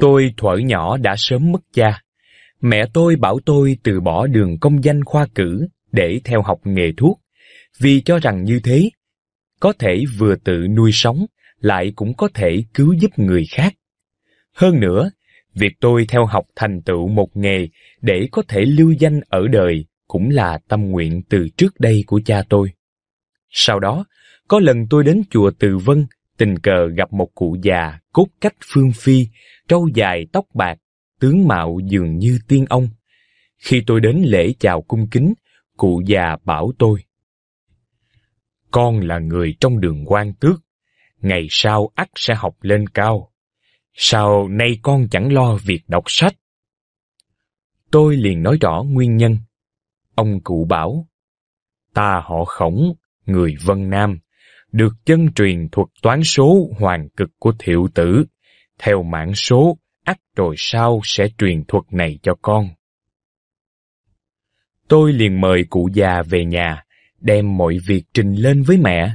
Tôi thuở nhỏ đã sớm mất cha. Mẹ tôi bảo tôi từ bỏ đường công danh khoa cử để theo học nghề thuốc, vì cho rằng như thế, có thể vừa tự nuôi sống, lại cũng có thể cứu giúp người khác. Hơn nữa, việc tôi theo học thành tựu một nghề để có thể lưu danh ở đời cũng là tâm nguyện từ trước đây của cha tôi. Sau đó, có lần tôi đến chùa Từ Vân, tình cờ gặp một cụ già cốt cách phương phi trâu dài tóc bạc, tướng mạo dường như tiên ông. Khi tôi đến lễ chào cung kính, cụ già bảo tôi. Con là người trong đường quan tước, ngày sau ắt sẽ học lên cao. Sao nay con chẳng lo việc đọc sách? Tôi liền nói rõ nguyên nhân. Ông cụ bảo, ta họ khổng, người Vân Nam, được chân truyền thuật toán số hoàng cực của thiệu tử, theo mãn số, ắt rồi sau sẽ truyền thuật này cho con. Tôi liền mời cụ già về nhà, đem mọi việc trình lên với mẹ.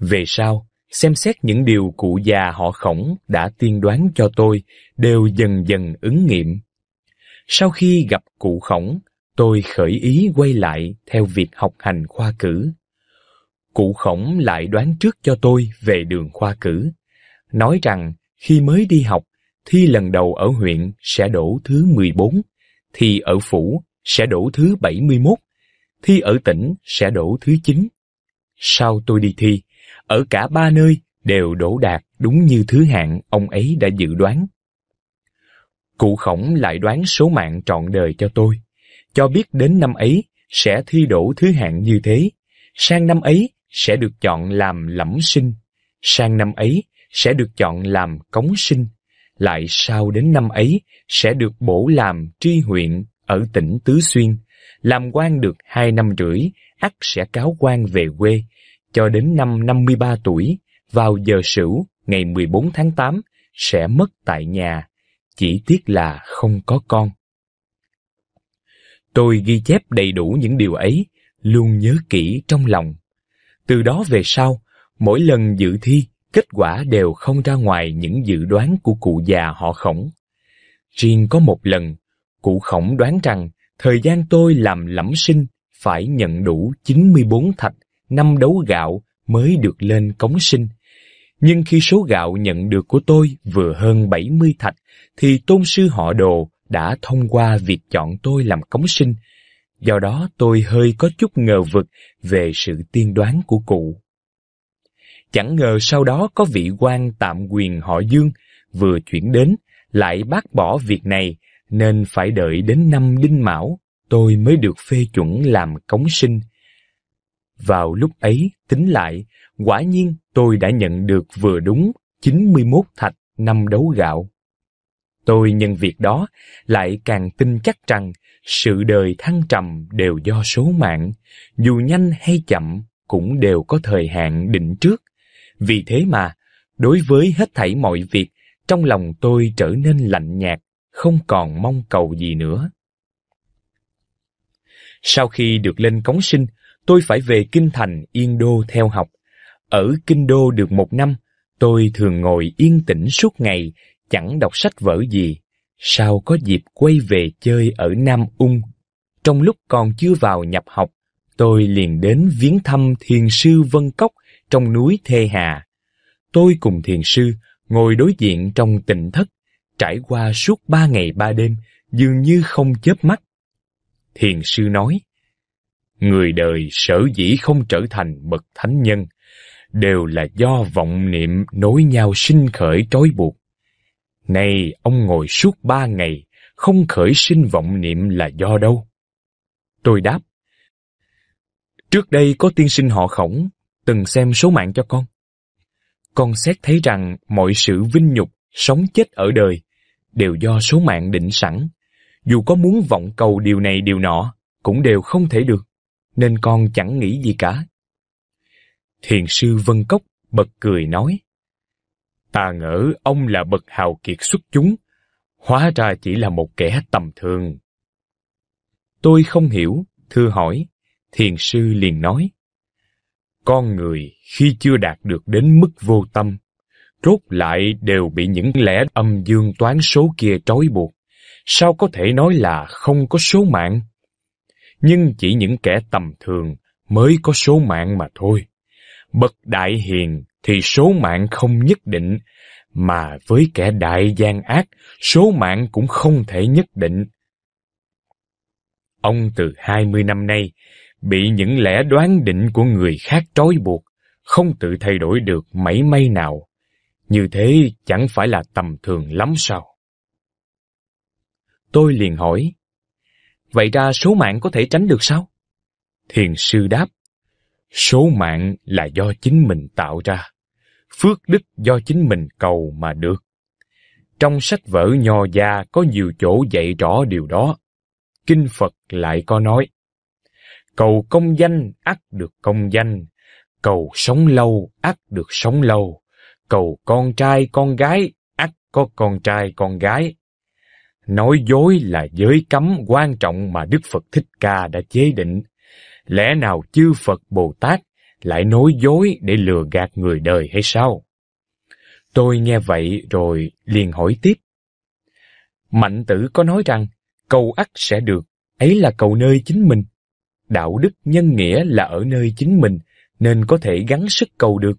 Về sau, xem xét những điều cụ già họ khổng đã tiên đoán cho tôi đều dần dần ứng nghiệm. Sau khi gặp cụ khổng, tôi khởi ý quay lại theo việc học hành khoa cử. Cụ khổng lại đoán trước cho tôi về đường khoa cử, nói rằng khi mới đi học, thi lần đầu ở huyện sẽ đổ thứ 14, thi ở phủ sẽ đổ thứ 71, thi ở tỉnh sẽ đổ thứ 9. Sau tôi đi thi, ở cả ba nơi đều đổ đạt đúng như thứ hạng ông ấy đã dự đoán. Cụ khổng lại đoán số mạng trọn đời cho tôi, cho biết đến năm ấy sẽ thi đổ thứ hạng như thế, sang năm ấy sẽ được chọn làm lẫm sinh, sang năm ấy sẽ được chọn làm cống sinh, lại sau đến năm ấy sẽ được bổ làm tri huyện ở tỉnh Tứ Xuyên, làm quan được hai năm rưỡi, ắt sẽ cáo quan về quê, cho đến năm năm mươi ba tuổi, vào giờ sửu, ngày mười bốn tháng tám sẽ mất tại nhà, chỉ tiếc là không có con. Tôi ghi chép đầy đủ những điều ấy, luôn nhớ kỹ trong lòng. Từ đó về sau, mỗi lần dự thi, kết quả đều không ra ngoài những dự đoán của cụ già họ khổng. Riêng có một lần, cụ khổng đoán rằng thời gian tôi làm lẫm sinh phải nhận đủ 94 thạch, năm đấu gạo mới được lên cống sinh. Nhưng khi số gạo nhận được của tôi vừa hơn 70 thạch, thì tôn sư họ đồ đã thông qua việc chọn tôi làm cống sinh. Do đó tôi hơi có chút ngờ vực về sự tiên đoán của cụ. Chẳng ngờ sau đó có vị quan tạm quyền họ Dương vừa chuyển đến lại bác bỏ việc này nên phải đợi đến năm Đinh Mão tôi mới được phê chuẩn làm cống sinh. Vào lúc ấy tính lại, quả nhiên tôi đã nhận được vừa đúng 91 thạch năm đấu gạo. Tôi nhân việc đó lại càng tin chắc rằng sự đời thăng trầm đều do số mạng, dù nhanh hay chậm cũng đều có thời hạn định trước. Vì thế mà, đối với hết thảy mọi việc, trong lòng tôi trở nên lạnh nhạt, không còn mong cầu gì nữa. Sau khi được lên cống sinh, tôi phải về Kinh Thành Yên Đô theo học. Ở Kinh Đô được một năm, tôi thường ngồi yên tĩnh suốt ngày, chẳng đọc sách vở gì. Sao có dịp quay về chơi ở Nam Ung? Trong lúc còn chưa vào nhập học, tôi liền đến viếng thăm thiền sư Vân Cốc trong núi Thê Hà. Tôi cùng thiền sư ngồi đối diện trong tịnh thất, trải qua suốt ba ngày ba đêm, dường như không chớp mắt. Thiền sư nói, Người đời sở dĩ không trở thành bậc thánh nhân, đều là do vọng niệm nối nhau sinh khởi trói buộc. Này, ông ngồi suốt ba ngày, không khởi sinh vọng niệm là do đâu? Tôi đáp, Trước đây có tiên sinh họ khổng, từng xem số mạng cho con. Con xét thấy rằng mọi sự vinh nhục, sống chết ở đời đều do số mạng định sẵn. Dù có muốn vọng cầu điều này điều nọ, cũng đều không thể được, nên con chẳng nghĩ gì cả. Thiền sư Vân Cốc bật cười nói, Ta ngỡ ông là bậc hào kiệt xuất chúng, hóa ra chỉ là một kẻ tầm thường. Tôi không hiểu, thưa hỏi, thiền sư liền nói, con người khi chưa đạt được đến mức vô tâm rốt lại đều bị những lẽ âm dương toán số kia trói buộc sao có thể nói là không có số mạng nhưng chỉ những kẻ tầm thường mới có số mạng mà thôi bậc đại hiền thì số mạng không nhất định mà với kẻ đại gian ác số mạng cũng không thể nhất định ông từ hai mươi năm nay bị những lẽ đoán định của người khác trói buộc, không tự thay đổi được mảy may nào. Như thế chẳng phải là tầm thường lắm sao? Tôi liền hỏi, vậy ra số mạng có thể tránh được sao? Thiền sư đáp, số mạng là do chính mình tạo ra, phước đức do chính mình cầu mà được. Trong sách vở nho gia có nhiều chỗ dạy rõ điều đó. Kinh Phật lại có nói, Cầu công danh ắt được công danh, cầu sống lâu ắt được sống lâu, cầu con trai con gái ắt có con trai con gái. Nói dối là giới cấm quan trọng mà Đức Phật Thích Ca đã chế định. Lẽ nào chư Phật Bồ Tát lại nói dối để lừa gạt người đời hay sao? Tôi nghe vậy rồi liền hỏi tiếp. Mạnh tử có nói rằng cầu ắt sẽ được, ấy là cầu nơi chính mình đạo đức nhân nghĩa là ở nơi chính mình nên có thể gắn sức cầu được.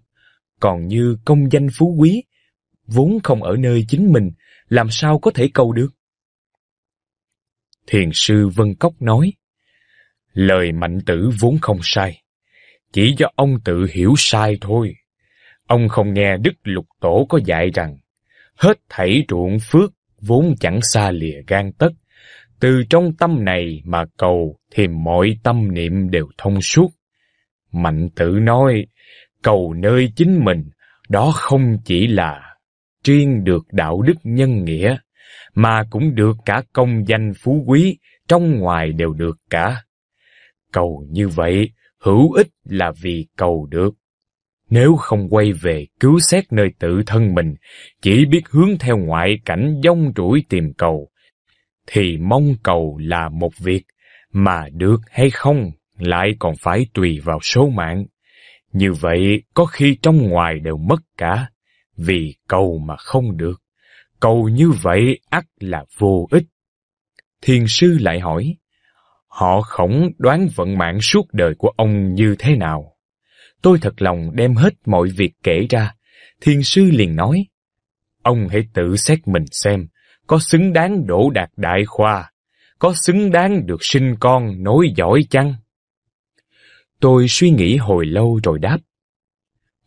Còn như công danh phú quý, vốn không ở nơi chính mình, làm sao có thể cầu được? Thiền sư Vân Cốc nói, lời mạnh tử vốn không sai, chỉ do ông tự hiểu sai thôi. Ông không nghe Đức Lục Tổ có dạy rằng, hết thảy ruộng phước vốn chẳng xa lìa gan tất, từ trong tâm này mà cầu thì mọi tâm niệm đều thông suốt. Mạnh tử nói, cầu nơi chính mình, đó không chỉ là chuyên được đạo đức nhân nghĩa, mà cũng được cả công danh phú quý, trong ngoài đều được cả. Cầu như vậy, hữu ích là vì cầu được. Nếu không quay về cứu xét nơi tự thân mình, chỉ biết hướng theo ngoại cảnh dông rủi tìm cầu, thì mong cầu là một việc, mà được hay không lại còn phải tùy vào số mạng. Như vậy có khi trong ngoài đều mất cả, vì cầu mà không được. Cầu như vậy ắt là vô ích. Thiền sư lại hỏi, họ khổng đoán vận mạng suốt đời của ông như thế nào? Tôi thật lòng đem hết mọi việc kể ra, thiền sư liền nói, ông hãy tự xét mình xem, có xứng đáng đỗ đạt đại khoa, có xứng đáng được sinh con nối giỏi chăng? Tôi suy nghĩ hồi lâu rồi đáp.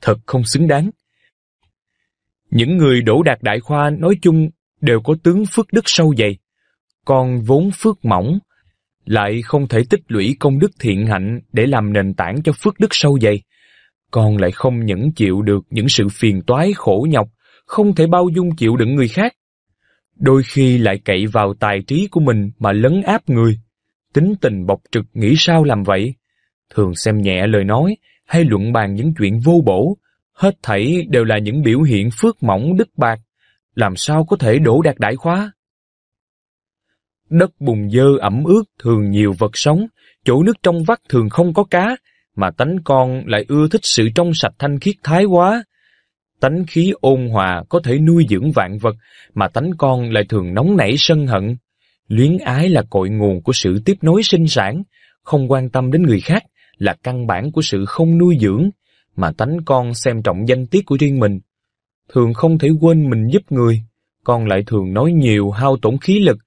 Thật không xứng đáng. Những người đỗ đạt đại khoa nói chung đều có tướng phước đức sâu dày, còn vốn phước mỏng, lại không thể tích lũy công đức thiện hạnh để làm nền tảng cho phước đức sâu dày, còn lại không những chịu được những sự phiền toái khổ nhọc, không thể bao dung chịu đựng người khác, đôi khi lại cậy vào tài trí của mình mà lấn áp người. Tính tình bộc trực nghĩ sao làm vậy? Thường xem nhẹ lời nói hay luận bàn những chuyện vô bổ, hết thảy đều là những biểu hiện phước mỏng đức bạc, làm sao có thể đổ đạt đại khóa? Đất bùn dơ ẩm ướt thường nhiều vật sống, chỗ nước trong vắt thường không có cá, mà tánh con lại ưa thích sự trong sạch thanh khiết thái quá, tánh khí ôn hòa có thể nuôi dưỡng vạn vật, mà tánh con lại thường nóng nảy sân hận. Luyến ái là cội nguồn của sự tiếp nối sinh sản, không quan tâm đến người khác là căn bản của sự không nuôi dưỡng, mà tánh con xem trọng danh tiết của riêng mình. Thường không thể quên mình giúp người, con lại thường nói nhiều hao tổn khí lực,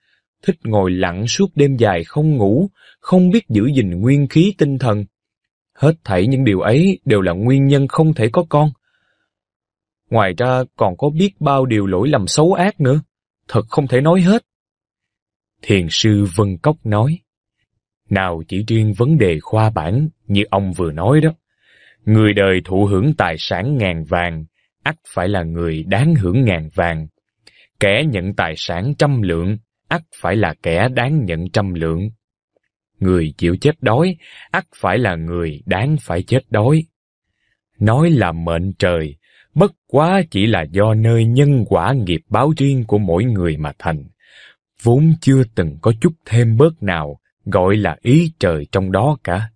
thích ngồi lặng suốt đêm dài không ngủ, không biết giữ gìn nguyên khí tinh thần. Hết thảy những điều ấy đều là nguyên nhân không thể có con, Ngoài ra còn có biết bao điều lỗi lầm xấu ác nữa, thật không thể nói hết. Thiền sư Vân Cốc nói, nào chỉ riêng vấn đề khoa bản như ông vừa nói đó, người đời thụ hưởng tài sản ngàn vàng, ắt phải là người đáng hưởng ngàn vàng. Kẻ nhận tài sản trăm lượng, ắt phải là kẻ đáng nhận trăm lượng. Người chịu chết đói, ắt phải là người đáng phải chết đói. Nói là mệnh trời, bất quá chỉ là do nơi nhân quả nghiệp báo riêng của mỗi người mà thành, vốn chưa từng có chút thêm bớt nào gọi là ý trời trong đó cả.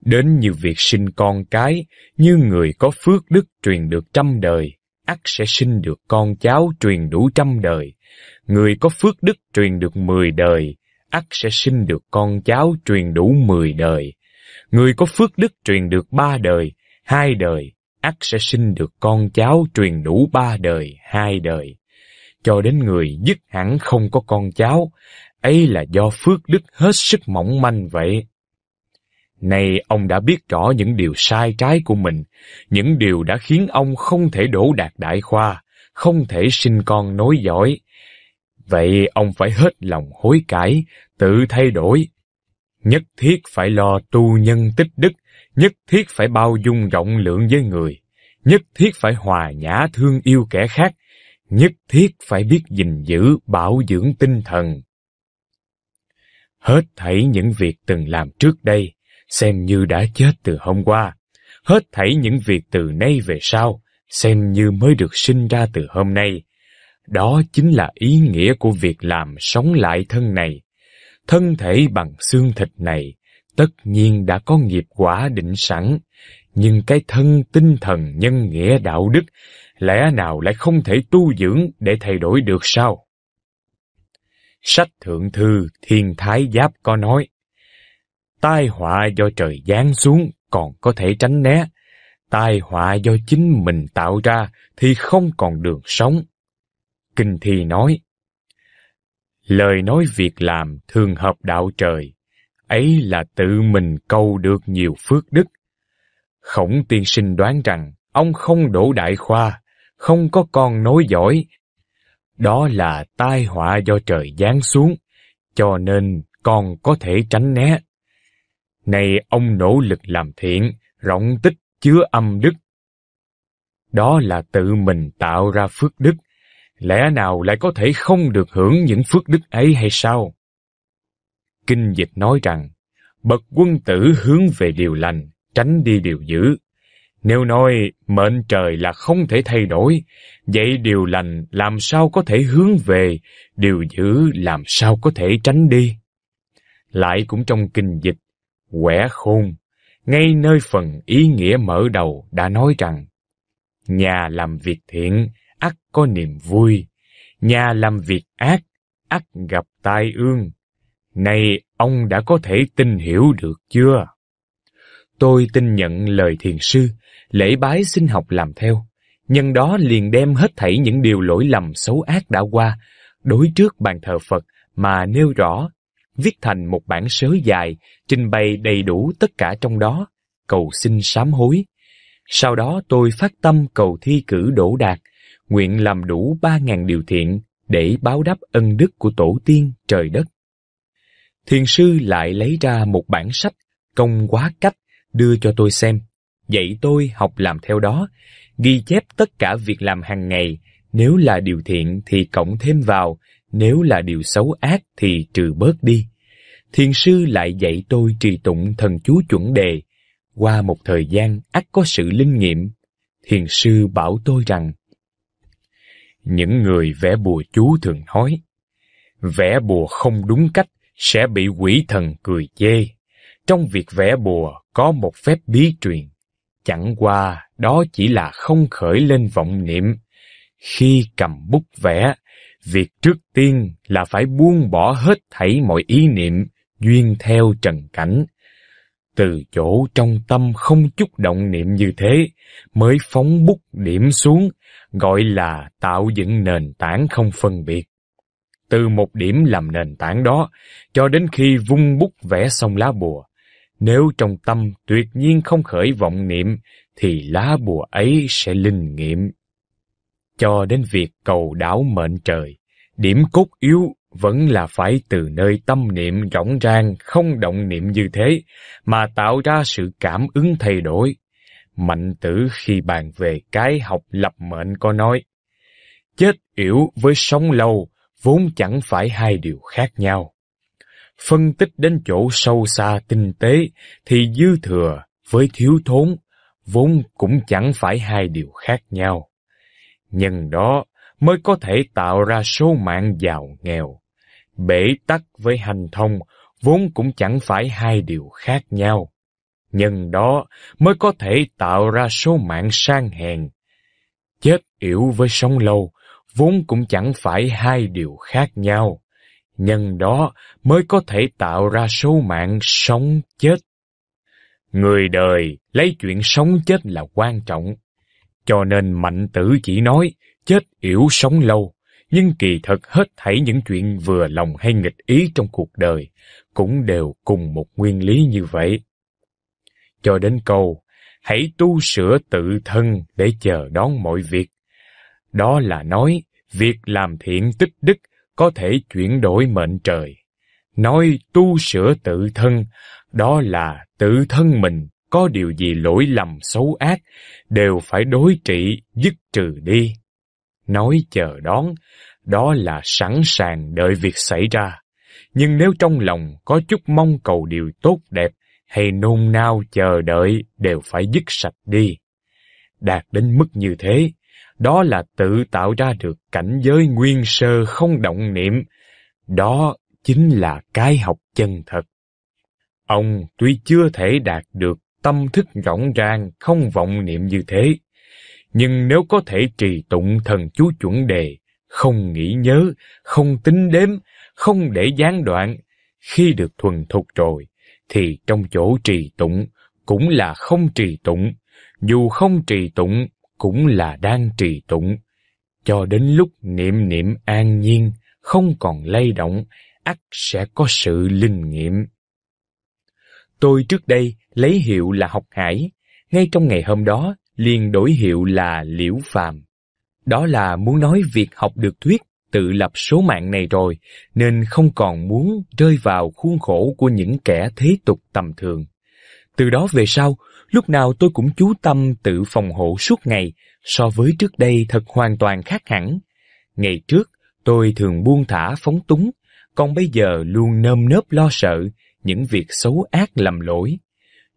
Đến như việc sinh con cái, như người có phước đức truyền được trăm đời, ắt sẽ sinh được con cháu truyền đủ trăm đời. Người có phước đức truyền được mười đời, ắt sẽ sinh được con cháu truyền đủ mười đời. Người có phước đức truyền được ba đời, hai đời, ắt sẽ sinh được con cháu truyền đủ ba đời, hai đời. Cho đến người dứt hẳn không có con cháu, ấy là do phước đức hết sức mỏng manh vậy. Nay ông đã biết rõ những điều sai trái của mình, những điều đã khiến ông không thể đổ đạt đại khoa, không thể sinh con nối dõi. Vậy ông phải hết lòng hối cải, tự thay đổi. Nhất thiết phải lo tu nhân tích đức, nhất thiết phải bao dung rộng lượng với người, nhất thiết phải hòa nhã thương yêu kẻ khác, nhất thiết phải biết gìn giữ bảo dưỡng tinh thần. Hết thảy những việc từng làm trước đây, xem như đã chết từ hôm qua. Hết thảy những việc từ nay về sau, xem như mới được sinh ra từ hôm nay. Đó chính là ý nghĩa của việc làm sống lại thân này. Thân thể bằng xương thịt này, tất nhiên đã có nghiệp quả định sẵn, nhưng cái thân tinh thần nhân nghĩa đạo đức lẽ nào lại không thể tu dưỡng để thay đổi được sao? Sách Thượng Thư Thiên Thái Giáp có nói, tai họa do trời giáng xuống còn có thể tránh né, tai họa do chính mình tạo ra thì không còn đường sống. Kinh Thi nói, lời nói việc làm thường hợp đạo trời, ấy là tự mình câu được nhiều phước đức. Khổng tiên sinh đoán rằng ông không đổ đại khoa, không có con nối giỏi. Đó là tai họa do trời giáng xuống, cho nên con có thể tránh né. Này ông nỗ lực làm thiện, rộng tích chứa âm đức. Đó là tự mình tạo ra phước đức, lẽ nào lại có thể không được hưởng những phước đức ấy hay sao? kinh dịch nói rằng, bậc quân tử hướng về điều lành, tránh đi điều dữ. Nếu nói mệnh trời là không thể thay đổi, vậy điều lành làm sao có thể hướng về, điều dữ làm sao có thể tránh đi. Lại cũng trong kinh dịch, quẻ khôn, ngay nơi phần ý nghĩa mở đầu đã nói rằng, nhà làm việc thiện, ắt có niềm vui, nhà làm việc ác, ắt gặp tai ương nay ông đã có thể tin hiểu được chưa? Tôi tin nhận lời thiền sư, lễ bái xin học làm theo. Nhân đó liền đem hết thảy những điều lỗi lầm xấu ác đã qua, đối trước bàn thờ Phật mà nêu rõ, viết thành một bản sớ dài, trình bày đầy đủ tất cả trong đó, cầu xin sám hối. Sau đó tôi phát tâm cầu thi cử đỗ đạt, nguyện làm đủ ba ngàn điều thiện để báo đáp ân đức của tổ tiên trời đất thiền sư lại lấy ra một bản sách công quá cách đưa cho tôi xem, dạy tôi học làm theo đó, ghi chép tất cả việc làm hàng ngày, nếu là điều thiện thì cộng thêm vào, nếu là điều xấu ác thì trừ bớt đi. Thiền sư lại dạy tôi trì tụng thần chú chuẩn đề. Qua một thời gian ắt có sự linh nghiệm, thiền sư bảo tôi rằng Những người vẽ bùa chú thường nói, vẽ bùa không đúng cách sẽ bị quỷ thần cười chê. Trong việc vẽ bùa có một phép bí truyền, chẳng qua đó chỉ là không khởi lên vọng niệm. Khi cầm bút vẽ, việc trước tiên là phải buông bỏ hết thảy mọi ý niệm duyên theo trần cảnh. Từ chỗ trong tâm không chút động niệm như thế, mới phóng bút điểm xuống, gọi là tạo dựng nền tảng không phân biệt từ một điểm làm nền tảng đó cho đến khi vung bút vẽ xong lá bùa. Nếu trong tâm tuyệt nhiên không khởi vọng niệm thì lá bùa ấy sẽ linh nghiệm. Cho đến việc cầu đảo mệnh trời, điểm cốt yếu vẫn là phải từ nơi tâm niệm rỗng rang không động niệm như thế mà tạo ra sự cảm ứng thay đổi. Mạnh tử khi bàn về cái học lập mệnh có nói, chết yểu với sống lâu vốn chẳng phải hai điều khác nhau. Phân tích đến chỗ sâu xa tinh tế thì dư thừa với thiếu thốn vốn cũng chẳng phải hai điều khác nhau. Nhân đó mới có thể tạo ra số mạng giàu nghèo. Bể tắc với hành thông vốn cũng chẳng phải hai điều khác nhau. Nhân đó mới có thể tạo ra số mạng sang hèn. Chết yểu với sống lâu vốn cũng chẳng phải hai điều khác nhau. Nhân đó mới có thể tạo ra số mạng sống chết. Người đời lấy chuyện sống chết là quan trọng. Cho nên mạnh tử chỉ nói chết yếu sống lâu, nhưng kỳ thật hết thảy những chuyện vừa lòng hay nghịch ý trong cuộc đời cũng đều cùng một nguyên lý như vậy. Cho đến câu, hãy tu sửa tự thân để chờ đón mọi việc đó là nói, việc làm thiện tích đức có thể chuyển đổi mệnh trời. Nói tu sửa tự thân, đó là tự thân mình có điều gì lỗi lầm xấu ác, đều phải đối trị, dứt trừ đi. Nói chờ đón, đó là sẵn sàng đợi việc xảy ra. Nhưng nếu trong lòng có chút mong cầu điều tốt đẹp hay nôn nao chờ đợi đều phải dứt sạch đi. Đạt đến mức như thế, đó là tự tạo ra được cảnh giới nguyên sơ không động niệm. Đó chính là cái học chân thật. Ông tuy chưa thể đạt được tâm thức rõng ràng không vọng niệm như thế, nhưng nếu có thể trì tụng thần chú chuẩn đề, không nghĩ nhớ, không tính đếm, không để gián đoạn, khi được thuần thục rồi, thì trong chỗ trì tụng cũng là không trì tụng, dù không trì tụng cũng là đang trì tụng, cho đến lúc niệm niệm an nhiên, không còn lay động, ắt sẽ có sự linh nghiệm. Tôi trước đây lấy hiệu là học hải, ngay trong ngày hôm đó liền đổi hiệu là liễu phàm. Đó là muốn nói việc học được thuyết tự lập số mạng này rồi, nên không còn muốn rơi vào khuôn khổ của những kẻ thế tục tầm thường. Từ đó về sau, lúc nào tôi cũng chú tâm tự phòng hộ suốt ngày, so với trước đây thật hoàn toàn khác hẳn. Ngày trước, tôi thường buông thả phóng túng, còn bây giờ luôn nơm nớp lo sợ những việc xấu ác lầm lỗi.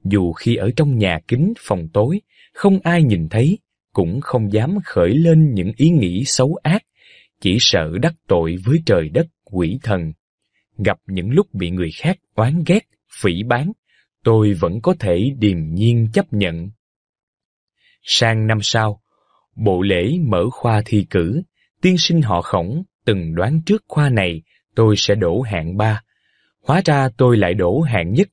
Dù khi ở trong nhà kính phòng tối, không ai nhìn thấy, cũng không dám khởi lên những ý nghĩ xấu ác, chỉ sợ đắc tội với trời đất quỷ thần. Gặp những lúc bị người khác oán ghét, phỉ báng, tôi vẫn có thể điềm nhiên chấp nhận. Sang năm sau, bộ lễ mở khoa thi cử, tiên sinh họ khổng từng đoán trước khoa này tôi sẽ đổ hạng ba. Hóa ra tôi lại đổ hạng nhất.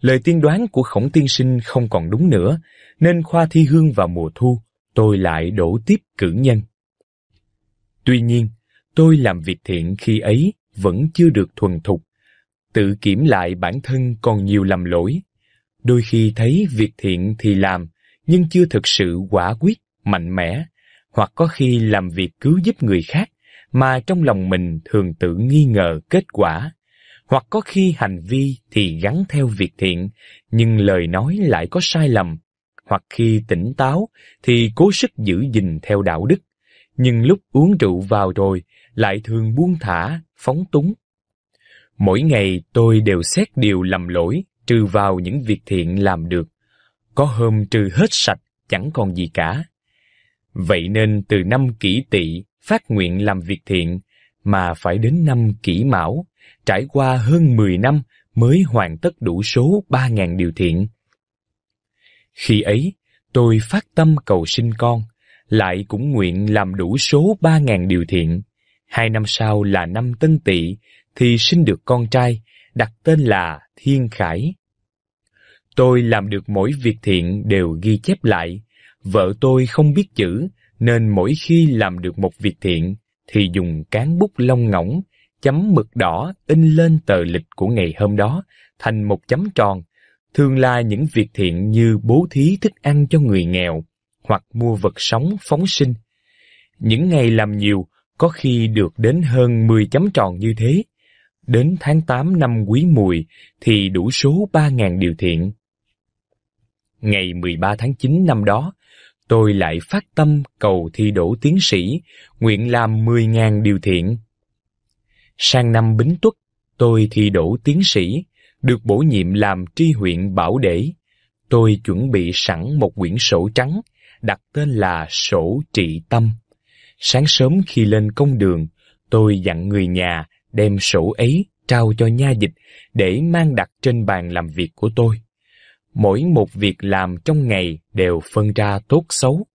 Lời tiên đoán của khổng tiên sinh không còn đúng nữa, nên khoa thi hương vào mùa thu, tôi lại đổ tiếp cử nhân. Tuy nhiên, tôi làm việc thiện khi ấy vẫn chưa được thuần thục. Tự kiểm lại bản thân còn nhiều lầm lỗi, đôi khi thấy việc thiện thì làm, nhưng chưa thực sự quả quyết, mạnh mẽ, hoặc có khi làm việc cứu giúp người khác mà trong lòng mình thường tự nghi ngờ kết quả, hoặc có khi hành vi thì gắn theo việc thiện, nhưng lời nói lại có sai lầm, hoặc khi tỉnh táo thì cố sức giữ gìn theo đạo đức, nhưng lúc uống rượu vào rồi lại thường buông thả, phóng túng. Mỗi ngày tôi đều xét điều lầm lỗi trừ vào những việc thiện làm được, có hôm trừ hết sạch chẳng còn gì cả. Vậy nên từ năm kỷ tỵ phát nguyện làm việc thiện mà phải đến năm kỷ mão, trải qua hơn mười năm mới hoàn tất đủ số ba ngàn điều thiện. Khi ấy, tôi phát tâm cầu sinh con, lại cũng nguyện làm đủ số ba ngàn điều thiện. Hai năm sau là năm tân tỵ thì sinh được con trai, đặt tên là Thiên Khải. Tôi làm được mỗi việc thiện đều ghi chép lại. Vợ tôi không biết chữ, nên mỗi khi làm được một việc thiện, thì dùng cán bút lông ngỗng, chấm mực đỏ in lên tờ lịch của ngày hôm đó, thành một chấm tròn. Thường là những việc thiện như bố thí thức ăn cho người nghèo, hoặc mua vật sống phóng sinh. Những ngày làm nhiều, có khi được đến hơn 10 chấm tròn như thế. Đến tháng 8 năm quý mùi thì đủ số 3.000 điều thiện ngày 13 tháng 9 năm đó, tôi lại phát tâm cầu thi đỗ tiến sĩ, nguyện làm 10.000 điều thiện. Sang năm Bính Tuất, tôi thi đỗ tiến sĩ, được bổ nhiệm làm tri huyện Bảo Để. Tôi chuẩn bị sẵn một quyển sổ trắng, đặt tên là Sổ Trị Tâm. Sáng sớm khi lên công đường, tôi dặn người nhà đem sổ ấy trao cho nha dịch để mang đặt trên bàn làm việc của tôi mỗi một việc làm trong ngày đều phân ra tốt xấu,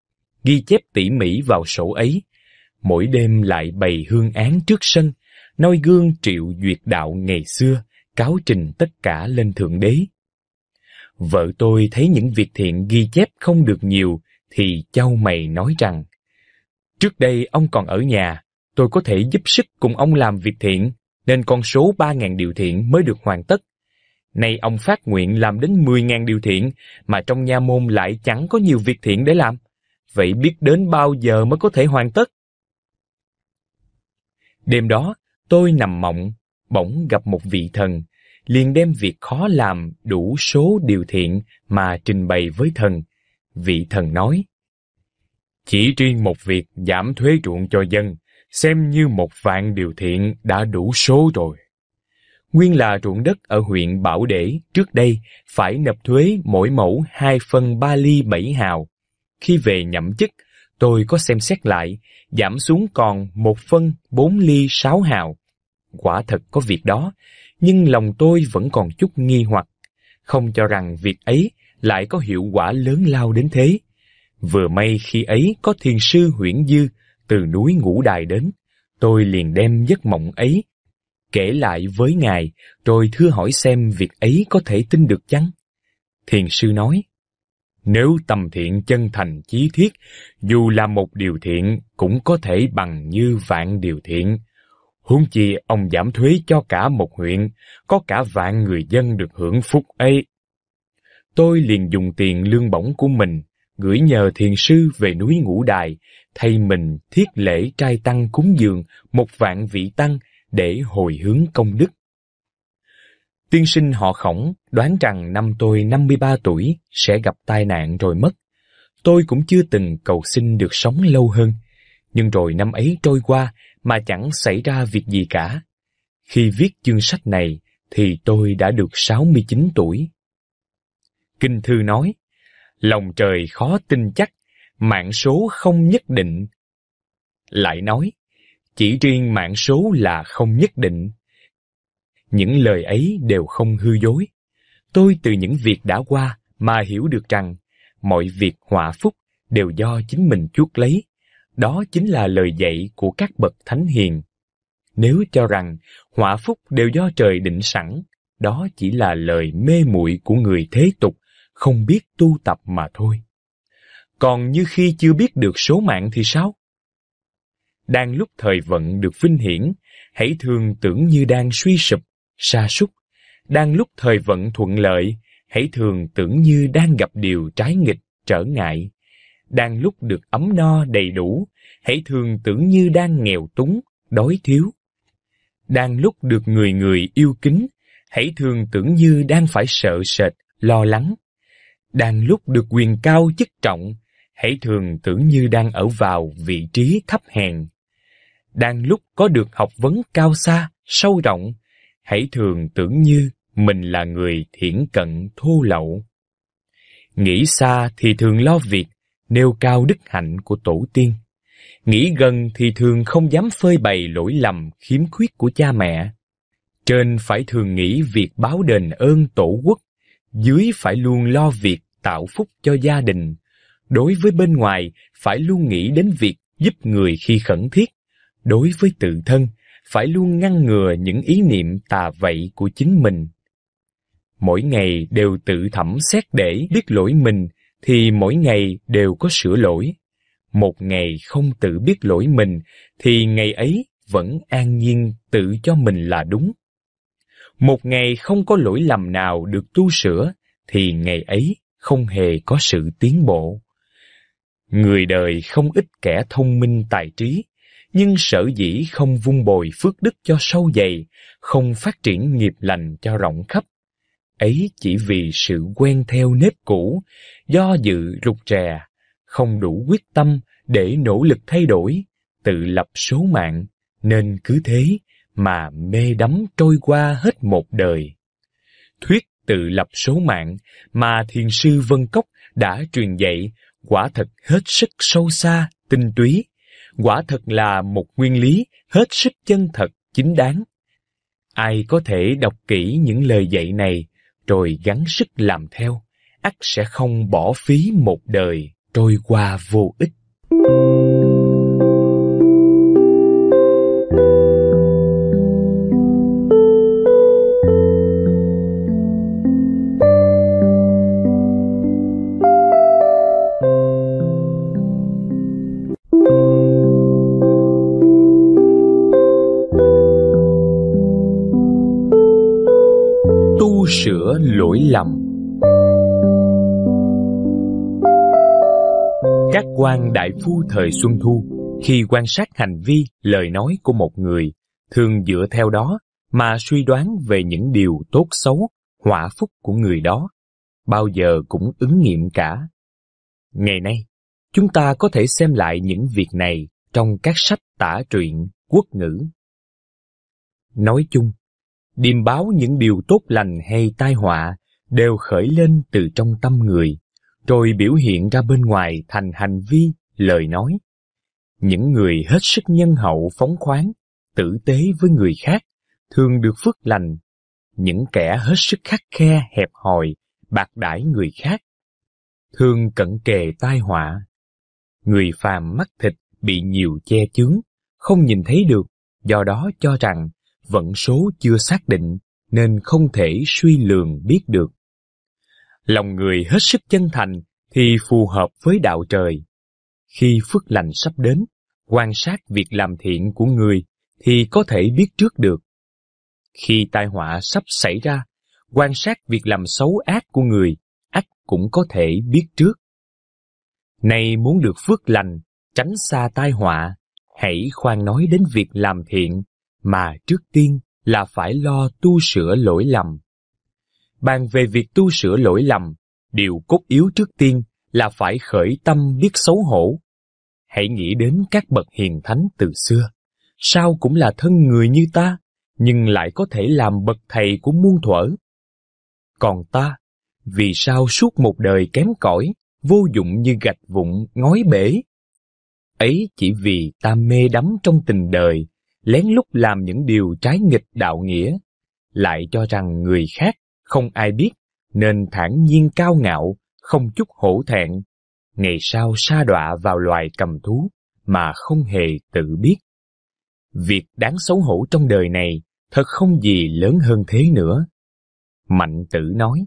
ghi chép tỉ mỉ vào sổ ấy, mỗi đêm lại bày hương án trước sân, noi gương triệu duyệt đạo ngày xưa, cáo trình tất cả lên Thượng Đế. Vợ tôi thấy những việc thiện ghi chép không được nhiều, thì châu mày nói rằng, Trước đây ông còn ở nhà, tôi có thể giúp sức cùng ông làm việc thiện, nên con số ba ngàn điều thiện mới được hoàn tất. Nay ông phát nguyện làm đến 10.000 điều thiện, mà trong nha môn lại chẳng có nhiều việc thiện để làm. Vậy biết đến bao giờ mới có thể hoàn tất? Đêm đó, tôi nằm mộng, bỗng gặp một vị thần, liền đem việc khó làm đủ số điều thiện mà trình bày với thần. Vị thần nói, Chỉ riêng một việc giảm thuế ruộng cho dân, xem như một vạn điều thiện đã đủ số rồi nguyên là ruộng đất ở huyện Bảo Để trước đây phải nộp thuế mỗi mẫu 2 phân 3 ly 7 hào. Khi về nhậm chức, tôi có xem xét lại, giảm xuống còn 1 phân 4 ly 6 hào. Quả thật có việc đó, nhưng lòng tôi vẫn còn chút nghi hoặc, không cho rằng việc ấy lại có hiệu quả lớn lao đến thế. Vừa may khi ấy có thiền sư Huyễn Dư từ núi Ngũ Đài đến, tôi liền đem giấc mộng ấy kể lại với ngài, rồi thưa hỏi xem việc ấy có thể tin được chăng? Thiền sư nói, nếu tầm thiện chân thành chí thiết, dù là một điều thiện cũng có thể bằng như vạn điều thiện. Huống chi ông giảm thuế cho cả một huyện, có cả vạn người dân được hưởng phúc ấy. Tôi liền dùng tiền lương bổng của mình, gửi nhờ thiền sư về núi Ngũ Đài, thay mình thiết lễ trai tăng cúng dường một vạn vị tăng để hồi hướng công đức. Tiên sinh họ khổng đoán rằng năm tôi 53 tuổi sẽ gặp tai nạn rồi mất. Tôi cũng chưa từng cầu xin được sống lâu hơn, nhưng rồi năm ấy trôi qua mà chẳng xảy ra việc gì cả. Khi viết chương sách này thì tôi đã được 69 tuổi. Kinh thư nói, lòng trời khó tin chắc, mạng số không nhất định. Lại nói, chỉ riêng mạng số là không nhất định. Những lời ấy đều không hư dối. Tôi từ những việc đã qua mà hiểu được rằng mọi việc họa phúc đều do chính mình chuốc lấy. Đó chính là lời dạy của các bậc thánh hiền. Nếu cho rằng họa phúc đều do trời định sẵn, đó chỉ là lời mê muội của người thế tục, không biết tu tập mà thôi. Còn như khi chưa biết được số mạng thì sao? đang lúc thời vận được vinh hiển, hãy thường tưởng như đang suy sụp, sa sút đang lúc thời vận thuận lợi, hãy thường tưởng như đang gặp điều trái nghịch, trở ngại. Đang lúc được ấm no đầy đủ, hãy thường tưởng như đang nghèo túng, đói thiếu. Đang lúc được người người yêu kính, hãy thường tưởng như đang phải sợ sệt, lo lắng. Đang lúc được quyền cao chức trọng, hãy thường tưởng như đang ở vào vị trí thấp hèn đang lúc có được học vấn cao xa, sâu rộng, hãy thường tưởng như mình là người thiển cận thô lậu. Nghĩ xa thì thường lo việc, nêu cao đức hạnh của tổ tiên. Nghĩ gần thì thường không dám phơi bày lỗi lầm, khiếm khuyết của cha mẹ. Trên phải thường nghĩ việc báo đền ơn tổ quốc, dưới phải luôn lo việc tạo phúc cho gia đình. Đối với bên ngoài, phải luôn nghĩ đến việc giúp người khi khẩn thiết, đối với tự thân phải luôn ngăn ngừa những ý niệm tà vậy của chính mình. Mỗi ngày đều tự thẩm xét để biết lỗi mình thì mỗi ngày đều có sửa lỗi. Một ngày không tự biết lỗi mình thì ngày ấy vẫn an nhiên tự cho mình là đúng. Một ngày không có lỗi lầm nào được tu sửa thì ngày ấy không hề có sự tiến bộ. Người đời không ít kẻ thông minh tài trí, nhưng sở dĩ không vun bồi phước đức cho sâu dày, không phát triển nghiệp lành cho rộng khắp. Ấy chỉ vì sự quen theo nếp cũ, do dự rụt rè, không đủ quyết tâm để nỗ lực thay đổi, tự lập số mạng, nên cứ thế mà mê đắm trôi qua hết một đời. Thuyết tự lập số mạng mà Thiền sư Vân Cốc đã truyền dạy quả thật hết sức sâu xa, tinh túy quả thật là một nguyên lý hết sức chân thật, chính đáng. Ai có thể đọc kỹ những lời dạy này rồi gắng sức làm theo, ắt sẽ không bỏ phí một đời trôi qua vô ích. sửa lỗi lầm các quan đại phu thời xuân thu khi quan sát hành vi lời nói của một người thường dựa theo đó mà suy đoán về những điều tốt xấu hỏa phúc của người đó bao giờ cũng ứng nghiệm cả ngày nay chúng ta có thể xem lại những việc này trong các sách tả truyện quốc ngữ nói chung điềm báo những điều tốt lành hay tai họa đều khởi lên từ trong tâm người, rồi biểu hiện ra bên ngoài thành hành vi, lời nói. Những người hết sức nhân hậu phóng khoáng, tử tế với người khác, thường được phước lành. Những kẻ hết sức khắc khe, hẹp hòi, bạc đãi người khác, thường cận kề tai họa. Người phàm mắt thịt bị nhiều che chướng, không nhìn thấy được, do đó cho rằng vận số chưa xác định nên không thể suy lường biết được. Lòng người hết sức chân thành thì phù hợp với đạo trời. Khi phước lành sắp đến, quan sát việc làm thiện của người thì có thể biết trước được. Khi tai họa sắp xảy ra, quan sát việc làm xấu ác của người, ác cũng có thể biết trước. Nay muốn được phước lành, tránh xa tai họa, hãy khoan nói đến việc làm thiện, mà trước tiên là phải lo tu sửa lỗi lầm. Bàn về việc tu sửa lỗi lầm, điều cốt yếu trước tiên là phải khởi tâm biết xấu hổ. Hãy nghĩ đến các bậc hiền thánh từ xưa, sao cũng là thân người như ta, nhưng lại có thể làm bậc thầy của muôn thuở. Còn ta, vì sao suốt một đời kém cỏi, vô dụng như gạch vụn, ngói bể? Ấy chỉ vì ta mê đắm trong tình đời, lén lút làm những điều trái nghịch đạo nghĩa, lại cho rằng người khác không ai biết nên thản nhiên cao ngạo, không chút hổ thẹn, ngày sau sa đọa vào loài cầm thú mà không hề tự biết. Việc đáng xấu hổ trong đời này thật không gì lớn hơn thế nữa. Mạnh tử nói,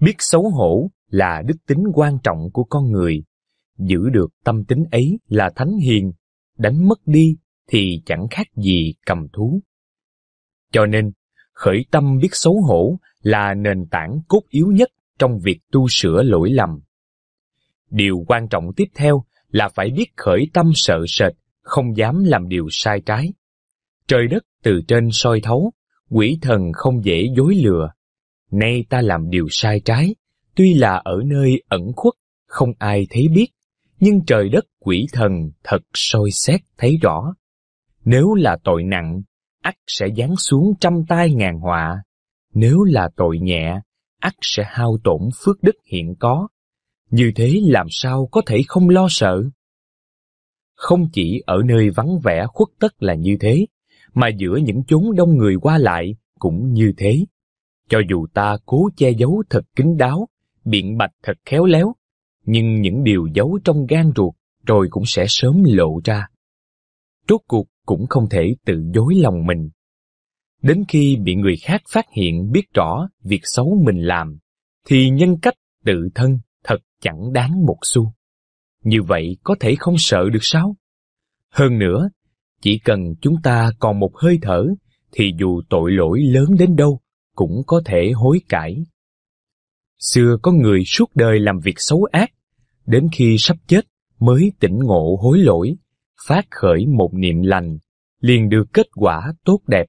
biết xấu hổ là đức tính quan trọng của con người. Giữ được tâm tính ấy là thánh hiền, đánh mất đi thì chẳng khác gì cầm thú. Cho nên, khởi tâm biết xấu hổ là nền tảng cốt yếu nhất trong việc tu sửa lỗi lầm. Điều quan trọng tiếp theo là phải biết khởi tâm sợ sệt, không dám làm điều sai trái. Trời đất từ trên soi thấu, quỷ thần không dễ dối lừa. Nay ta làm điều sai trái, tuy là ở nơi ẩn khuất, không ai thấy biết, nhưng trời đất quỷ thần thật soi xét thấy rõ. Nếu là tội nặng, ắt sẽ giáng xuống trăm tai ngàn họa. Nếu là tội nhẹ, ắt sẽ hao tổn phước đức hiện có. Như thế làm sao có thể không lo sợ? Không chỉ ở nơi vắng vẻ khuất tất là như thế, mà giữa những chốn đông người qua lại cũng như thế. Cho dù ta cố che giấu thật kín đáo, biện bạch thật khéo léo, nhưng những điều giấu trong gan ruột rồi cũng sẽ sớm lộ ra rốt cuộc cũng không thể tự dối lòng mình. Đến khi bị người khác phát hiện biết rõ việc xấu mình làm, thì nhân cách tự thân thật chẳng đáng một xu. Như vậy có thể không sợ được sao? Hơn nữa, chỉ cần chúng ta còn một hơi thở, thì dù tội lỗi lớn đến đâu, cũng có thể hối cải. Xưa có người suốt đời làm việc xấu ác, đến khi sắp chết mới tỉnh ngộ hối lỗi, phát khởi một niệm lành, liền được kết quả tốt đẹp.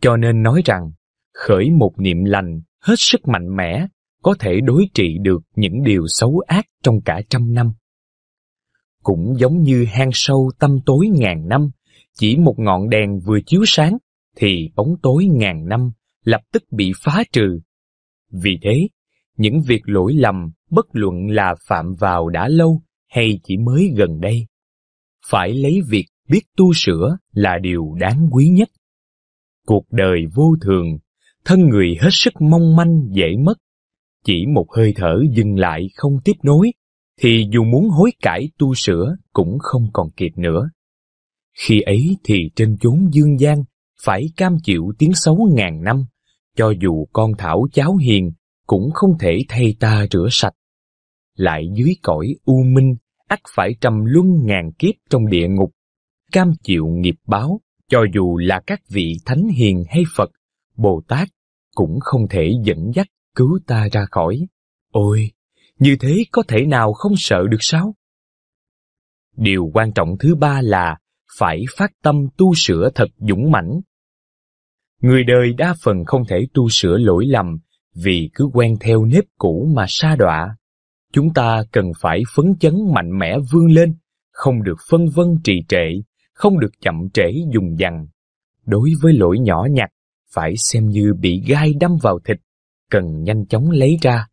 Cho nên nói rằng, khởi một niệm lành hết sức mạnh mẽ có thể đối trị được những điều xấu ác trong cả trăm năm. Cũng giống như hang sâu tâm tối ngàn năm, chỉ một ngọn đèn vừa chiếu sáng thì bóng tối ngàn năm lập tức bị phá trừ. Vì thế, những việc lỗi lầm bất luận là phạm vào đã lâu hay chỉ mới gần đây, phải lấy việc biết tu sửa là điều đáng quý nhất. Cuộc đời vô thường, thân người hết sức mong manh dễ mất. Chỉ một hơi thở dừng lại không tiếp nối, thì dù muốn hối cải tu sửa cũng không còn kịp nữa. Khi ấy thì trên chốn dương gian, phải cam chịu tiếng xấu ngàn năm, cho dù con thảo cháu hiền, cũng không thể thay ta rửa sạch. Lại dưới cõi u minh, ắt phải trăm luân ngàn kiếp trong địa ngục, cam chịu nghiệp báo, cho dù là các vị thánh hiền hay Phật, Bồ Tát, cũng không thể dẫn dắt cứu ta ra khỏi. Ôi, như thế có thể nào không sợ được sao? Điều quan trọng thứ ba là phải phát tâm tu sửa thật dũng mãnh. Người đời đa phần không thể tu sửa lỗi lầm vì cứ quen theo nếp cũ mà sa đọa. Chúng ta cần phải phấn chấn mạnh mẽ vươn lên, không được phân vân trì trệ, không được chậm trễ dùng dằn. Đối với lỗi nhỏ nhặt, phải xem như bị gai đâm vào thịt, cần nhanh chóng lấy ra.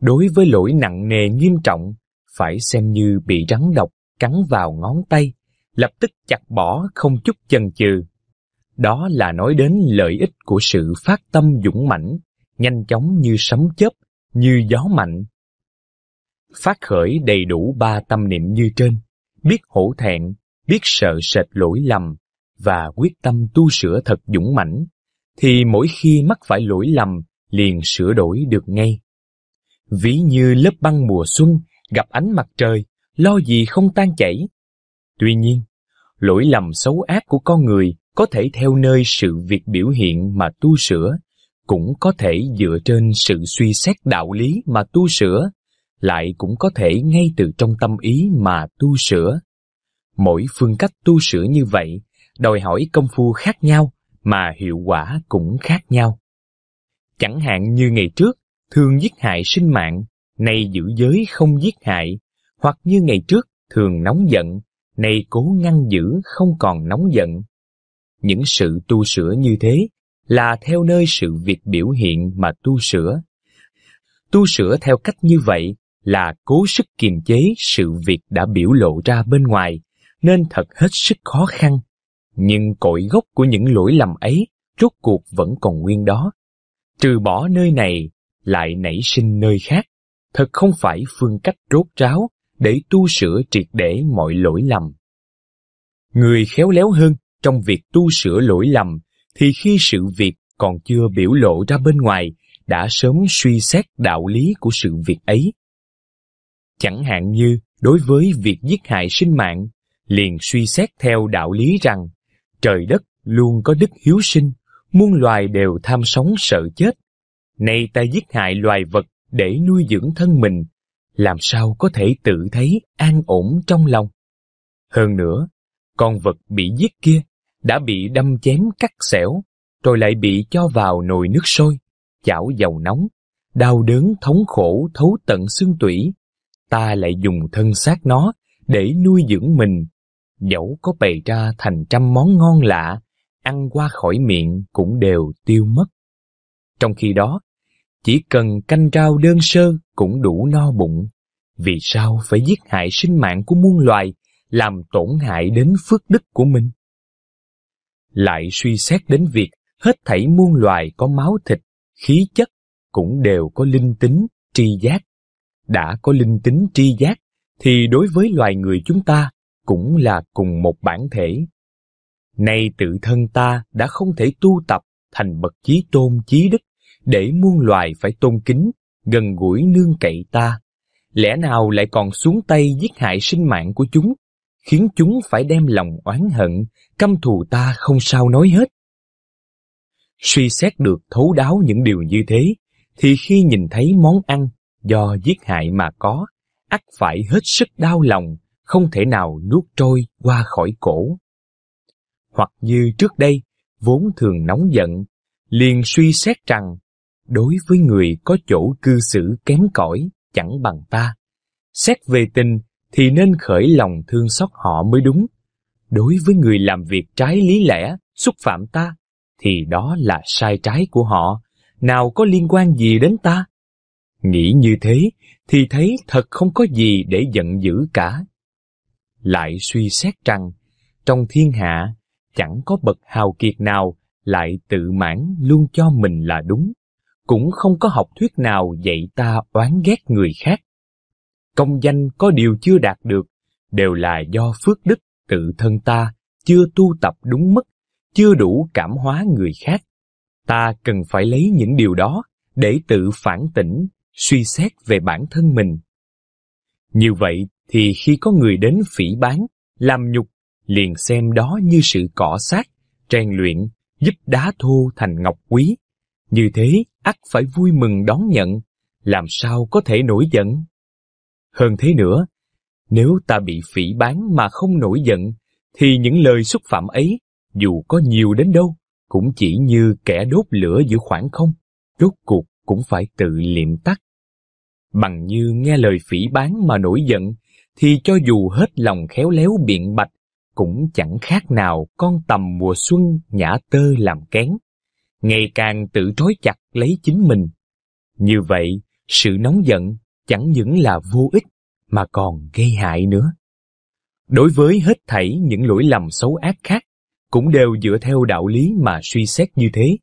Đối với lỗi nặng nề nghiêm trọng, phải xem như bị rắn độc cắn vào ngón tay, lập tức chặt bỏ không chút chần chừ. Đó là nói đến lợi ích của sự phát tâm dũng mãnh, nhanh chóng như sấm chớp, như gió mạnh, phát khởi đầy đủ ba tâm niệm như trên, biết hổ thẹn, biết sợ sệt lỗi lầm và quyết tâm tu sửa thật dũng mãnh, thì mỗi khi mắc phải lỗi lầm liền sửa đổi được ngay. Ví như lớp băng mùa xuân gặp ánh mặt trời, lo gì không tan chảy. Tuy nhiên, lỗi lầm xấu ác của con người có thể theo nơi sự việc biểu hiện mà tu sửa, cũng có thể dựa trên sự suy xét đạo lý mà tu sửa, lại cũng có thể ngay từ trong tâm ý mà tu sửa. Mỗi phương cách tu sửa như vậy đòi hỏi công phu khác nhau mà hiệu quả cũng khác nhau. Chẳng hạn như ngày trước, thường giết hại sinh mạng, nay giữ giới không giết hại, hoặc như ngày trước thường nóng giận, nay cố ngăn giữ không còn nóng giận. Những sự tu sửa như thế là theo nơi sự việc biểu hiện mà tu sửa. Tu sửa theo cách như vậy là cố sức kiềm chế sự việc đã biểu lộ ra bên ngoài, nên thật hết sức khó khăn. Nhưng cội gốc của những lỗi lầm ấy rốt cuộc vẫn còn nguyên đó. Trừ bỏ nơi này, lại nảy sinh nơi khác. Thật không phải phương cách rốt ráo để tu sửa triệt để mọi lỗi lầm. Người khéo léo hơn trong việc tu sửa lỗi lầm thì khi sự việc còn chưa biểu lộ ra bên ngoài đã sớm suy xét đạo lý của sự việc ấy Chẳng hạn như đối với việc giết hại sinh mạng, liền suy xét theo đạo lý rằng trời đất luôn có đức hiếu sinh, muôn loài đều tham sống sợ chết. Nay ta giết hại loài vật để nuôi dưỡng thân mình, làm sao có thể tự thấy an ổn trong lòng. Hơn nữa, con vật bị giết kia đã bị đâm chém cắt xẻo, rồi lại bị cho vào nồi nước sôi, chảo dầu nóng, đau đớn thống khổ thấu tận xương tủy, ta lại dùng thân xác nó để nuôi dưỡng mình. Dẫu có bày ra thành trăm món ngon lạ, ăn qua khỏi miệng cũng đều tiêu mất. Trong khi đó, chỉ cần canh rau đơn sơ cũng đủ no bụng. Vì sao phải giết hại sinh mạng của muôn loài, làm tổn hại đến phước đức của mình? Lại suy xét đến việc hết thảy muôn loài có máu thịt, khí chất cũng đều có linh tính, tri giác đã có linh tính tri giác thì đối với loài người chúng ta cũng là cùng một bản thể. Nay tự thân ta đã không thể tu tập thành bậc chí tôn chí đức để muôn loài phải tôn kính, gần gũi nương cậy ta. Lẽ nào lại còn xuống tay giết hại sinh mạng của chúng, khiến chúng phải đem lòng oán hận, căm thù ta không sao nói hết. Suy xét được thấu đáo những điều như thế, thì khi nhìn thấy món ăn do giết hại mà có, ắt phải hết sức đau lòng, không thể nào nuốt trôi qua khỏi cổ. Hoặc như trước đây, vốn thường nóng giận, liền suy xét rằng, đối với người có chỗ cư xử kém cỏi chẳng bằng ta. Xét về tình thì nên khởi lòng thương xót họ mới đúng. Đối với người làm việc trái lý lẽ, xúc phạm ta, thì đó là sai trái của họ, nào có liên quan gì đến ta. Nghĩ như thế thì thấy thật không có gì để giận dữ cả. Lại suy xét rằng, trong thiên hạ, chẳng có bậc hào kiệt nào lại tự mãn luôn cho mình là đúng. Cũng không có học thuyết nào dạy ta oán ghét người khác. Công danh có điều chưa đạt được, đều là do phước đức tự thân ta chưa tu tập đúng mức, chưa đủ cảm hóa người khác. Ta cần phải lấy những điều đó để tự phản tỉnh suy xét về bản thân mình. Như vậy thì khi có người đến phỉ bán, làm nhục, liền xem đó như sự cọ sát, rèn luyện, giúp đá thô thành ngọc quý. Như thế, ắt phải vui mừng đón nhận, làm sao có thể nổi giận. Hơn thế nữa, nếu ta bị phỉ bán mà không nổi giận, thì những lời xúc phạm ấy, dù có nhiều đến đâu, cũng chỉ như kẻ đốt lửa giữa khoảng không, rốt cuộc cũng phải tự liệm tắt bằng như nghe lời phỉ bán mà nổi giận, thì cho dù hết lòng khéo léo biện bạch, cũng chẳng khác nào con tầm mùa xuân nhã tơ làm kén, ngày càng tự trói chặt lấy chính mình. Như vậy, sự nóng giận chẳng những là vô ích mà còn gây hại nữa. Đối với hết thảy những lỗi lầm xấu ác khác, cũng đều dựa theo đạo lý mà suy xét như thế.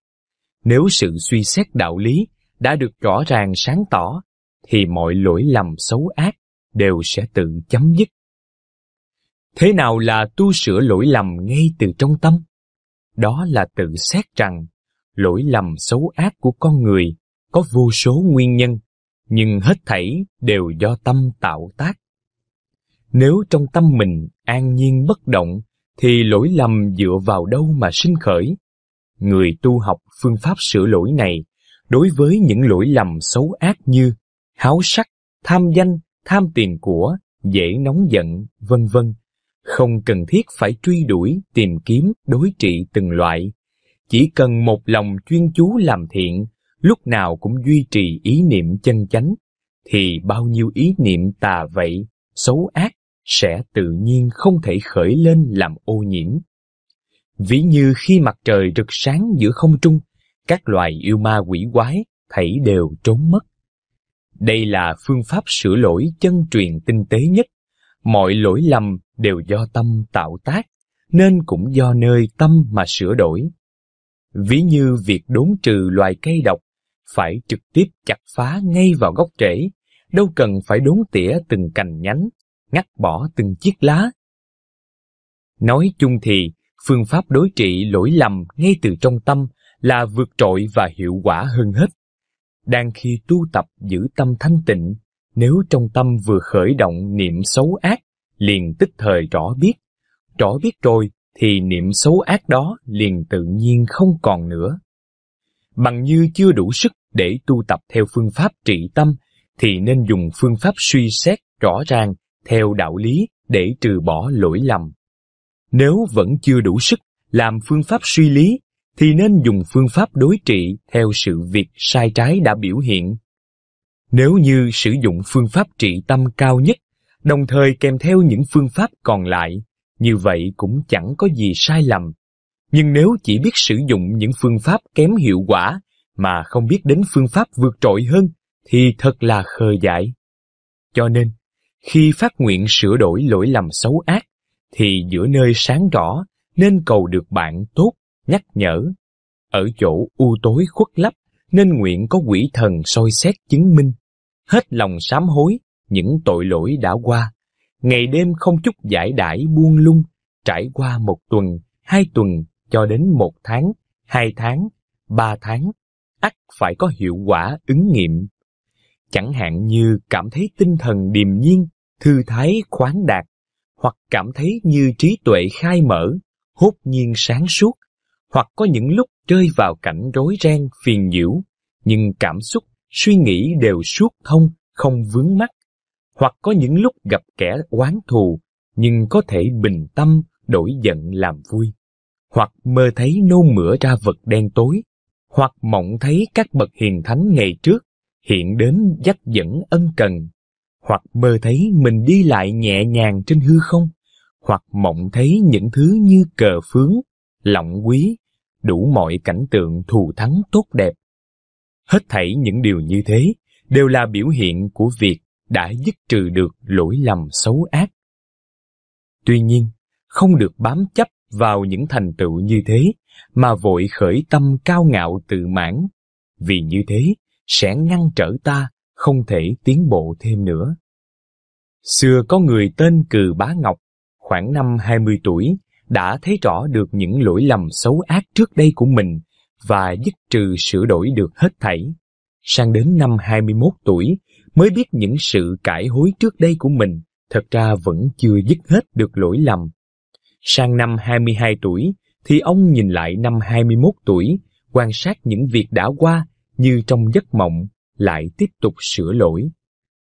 Nếu sự suy xét đạo lý đã được rõ ràng sáng tỏ, thì mọi lỗi lầm xấu ác đều sẽ tự chấm dứt. Thế nào là tu sửa lỗi lầm ngay từ trong tâm? Đó là tự xét rằng lỗi lầm xấu ác của con người có vô số nguyên nhân, nhưng hết thảy đều do tâm tạo tác. Nếu trong tâm mình an nhiên bất động, thì lỗi lầm dựa vào đâu mà sinh khởi? Người tu học phương pháp sửa lỗi này đối với những lỗi lầm xấu ác như háo sắc, tham danh, tham tiền của, dễ nóng giận, vân vân. Không cần thiết phải truy đuổi, tìm kiếm, đối trị từng loại. Chỉ cần một lòng chuyên chú làm thiện, lúc nào cũng duy trì ý niệm chân chánh, thì bao nhiêu ý niệm tà vậy, xấu ác sẽ tự nhiên không thể khởi lên làm ô nhiễm. Ví như khi mặt trời rực sáng giữa không trung, các loài yêu ma quỷ quái thảy đều trốn mất. Đây là phương pháp sửa lỗi chân truyền tinh tế nhất. Mọi lỗi lầm đều do tâm tạo tác, nên cũng do nơi tâm mà sửa đổi. Ví như việc đốn trừ loài cây độc, phải trực tiếp chặt phá ngay vào gốc rễ, đâu cần phải đốn tỉa từng cành nhánh, ngắt bỏ từng chiếc lá. Nói chung thì, phương pháp đối trị lỗi lầm ngay từ trong tâm là vượt trội và hiệu quả hơn hết đang khi tu tập giữ tâm thanh tịnh, nếu trong tâm vừa khởi động niệm xấu ác, liền tức thời rõ biết. Rõ biết rồi thì niệm xấu ác đó liền tự nhiên không còn nữa. Bằng như chưa đủ sức để tu tập theo phương pháp trị tâm, thì nên dùng phương pháp suy xét rõ ràng theo đạo lý để trừ bỏ lỗi lầm. Nếu vẫn chưa đủ sức làm phương pháp suy lý thì nên dùng phương pháp đối trị theo sự việc sai trái đã biểu hiện. Nếu như sử dụng phương pháp trị tâm cao nhất, đồng thời kèm theo những phương pháp còn lại, như vậy cũng chẳng có gì sai lầm. Nhưng nếu chỉ biết sử dụng những phương pháp kém hiệu quả mà không biết đến phương pháp vượt trội hơn, thì thật là khờ dại. Cho nên, khi phát nguyện sửa đổi lỗi lầm xấu ác, thì giữa nơi sáng rõ nên cầu được bạn tốt nhắc nhở. Ở chỗ u tối khuất lấp nên nguyện có quỷ thần soi xét chứng minh, hết lòng sám hối những tội lỗi đã qua. Ngày đêm không chút giải đãi buông lung, trải qua một tuần, hai tuần cho đến một tháng, hai tháng, ba tháng, ắt phải có hiệu quả ứng nghiệm. Chẳng hạn như cảm thấy tinh thần điềm nhiên, thư thái khoáng đạt, hoặc cảm thấy như trí tuệ khai mở, hốt nhiên sáng suốt, hoặc có những lúc rơi vào cảnh rối ren phiền nhiễu, nhưng cảm xúc, suy nghĩ đều suốt thông, không vướng mắc. Hoặc có những lúc gặp kẻ oán thù, nhưng có thể bình tâm, đổi giận làm vui. Hoặc mơ thấy nô mửa ra vật đen tối, hoặc mộng thấy các bậc hiền thánh ngày trước hiện đến dắt dẫn ân cần, hoặc mơ thấy mình đi lại nhẹ nhàng trên hư không, hoặc mộng thấy những thứ như cờ phướng, lộng quý, đủ mọi cảnh tượng thù thắng tốt đẹp. Hết thảy những điều như thế đều là biểu hiện của việc đã dứt trừ được lỗi lầm xấu ác. Tuy nhiên, không được bám chấp vào những thành tựu như thế mà vội khởi tâm cao ngạo tự mãn, vì như thế sẽ ngăn trở ta không thể tiến bộ thêm nữa. Xưa có người tên Cừ Bá Ngọc, khoảng năm 20 tuổi, đã thấy rõ được những lỗi lầm xấu ác trước đây của mình và dứt trừ sửa đổi được hết thảy. Sang đến năm 21 tuổi mới biết những sự cải hối trước đây của mình thật ra vẫn chưa dứt hết được lỗi lầm. Sang năm 22 tuổi thì ông nhìn lại năm 21 tuổi, quan sát những việc đã qua như trong giấc mộng, lại tiếp tục sửa lỗi.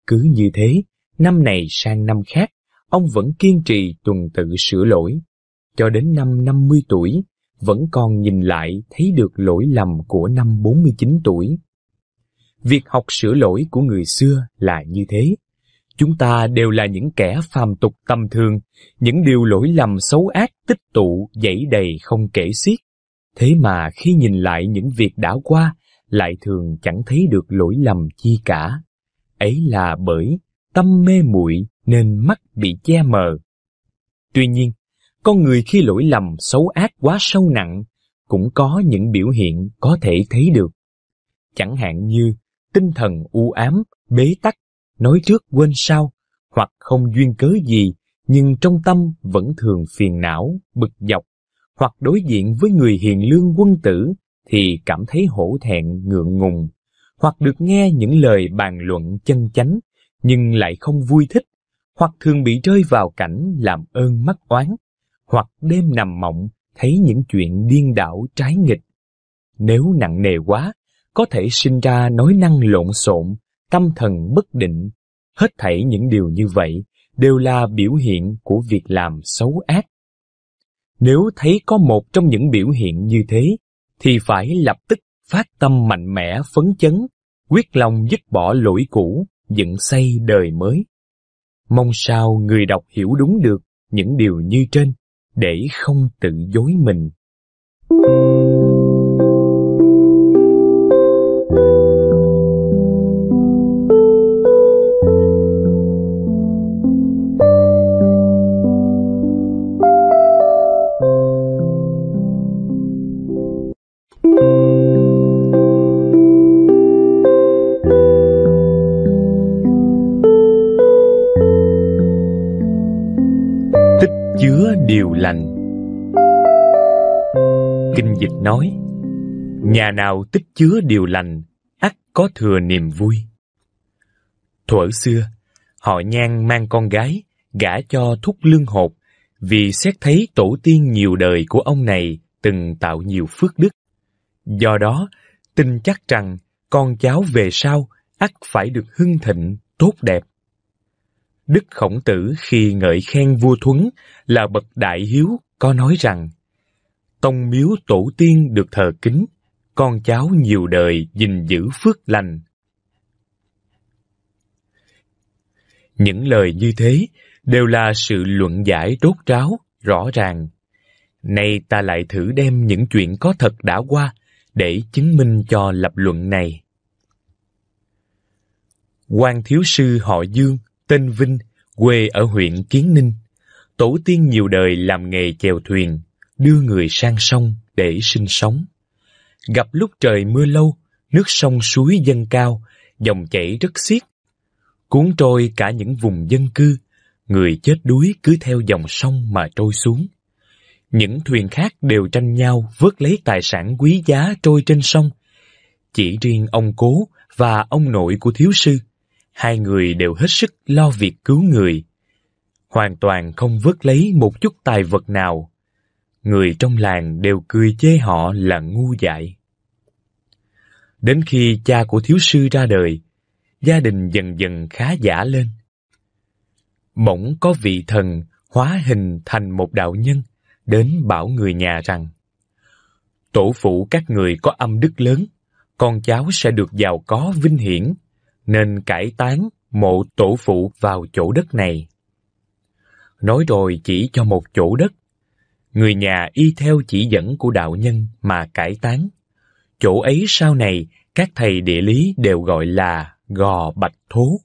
Cứ như thế, năm này sang năm khác, ông vẫn kiên trì tuần tự sửa lỗi cho đến năm 50 tuổi vẫn còn nhìn lại thấy được lỗi lầm của năm 49 tuổi. Việc học sửa lỗi của người xưa là như thế. Chúng ta đều là những kẻ phàm tục tầm thường, những điều lỗi lầm xấu ác tích tụ dẫy đầy không kể xiết. Thế mà khi nhìn lại những việc đã qua, lại thường chẳng thấy được lỗi lầm chi cả. Ấy là bởi tâm mê muội nên mắt bị che mờ. Tuy nhiên, con người khi lỗi lầm xấu ác quá sâu nặng, cũng có những biểu hiện có thể thấy được. Chẳng hạn như tinh thần u ám, bế tắc, nói trước quên sau, hoặc không duyên cớ gì nhưng trong tâm vẫn thường phiền não, bực dọc, hoặc đối diện với người hiền lương quân tử thì cảm thấy hổ thẹn ngượng ngùng, hoặc được nghe những lời bàn luận chân chánh nhưng lại không vui thích, hoặc thường bị rơi vào cảnh làm ơn mắc oán, hoặc đêm nằm mộng thấy những chuyện điên đảo trái nghịch. Nếu nặng nề quá, có thể sinh ra nói năng lộn xộn, tâm thần bất định. Hết thảy những điều như vậy đều là biểu hiện của việc làm xấu ác. Nếu thấy có một trong những biểu hiện như thế, thì phải lập tức phát tâm mạnh mẽ phấn chấn, quyết lòng dứt bỏ lỗi cũ, dựng xây đời mới. Mong sao người đọc hiểu đúng được những điều như trên để không tự dối mình. chứa điều lành kinh dịch nói nhà nào tích chứa điều lành ắt có thừa niềm vui thuở xưa họ nhan mang con gái gả cho thúc lương hột vì xét thấy tổ tiên nhiều đời của ông này từng tạo nhiều phước đức do đó tin chắc rằng con cháu về sau ắt phải được hưng thịnh tốt đẹp Đức Khổng Tử khi ngợi khen vua Thuấn là bậc đại hiếu có nói rằng Tông miếu tổ tiên được thờ kính, con cháu nhiều đời gìn giữ phước lành. Những lời như thế đều là sự luận giải rốt ráo, rõ ràng. Nay ta lại thử đem những chuyện có thật đã qua để chứng minh cho lập luận này. quan Thiếu Sư họ Dương tên Vinh, quê ở huyện Kiến Ninh. Tổ tiên nhiều đời làm nghề chèo thuyền, đưa người sang sông để sinh sống. Gặp lúc trời mưa lâu, nước sông suối dâng cao, dòng chảy rất xiết. Cuốn trôi cả những vùng dân cư, người chết đuối cứ theo dòng sông mà trôi xuống. Những thuyền khác đều tranh nhau vớt lấy tài sản quý giá trôi trên sông. Chỉ riêng ông cố và ông nội của thiếu sư hai người đều hết sức lo việc cứu người, hoàn toàn không vớt lấy một chút tài vật nào. Người trong làng đều cười chê họ là ngu dại. Đến khi cha của thiếu sư ra đời, gia đình dần dần khá giả lên. Bỗng có vị thần hóa hình thành một đạo nhân đến bảo người nhà rằng Tổ phụ các người có âm đức lớn, con cháu sẽ được giàu có vinh hiển nên cải tán mộ tổ phụ vào chỗ đất này. Nói rồi chỉ cho một chỗ đất. Người nhà y theo chỉ dẫn của đạo nhân mà cải tán. Chỗ ấy sau này các thầy địa lý đều gọi là Gò Bạch Thố.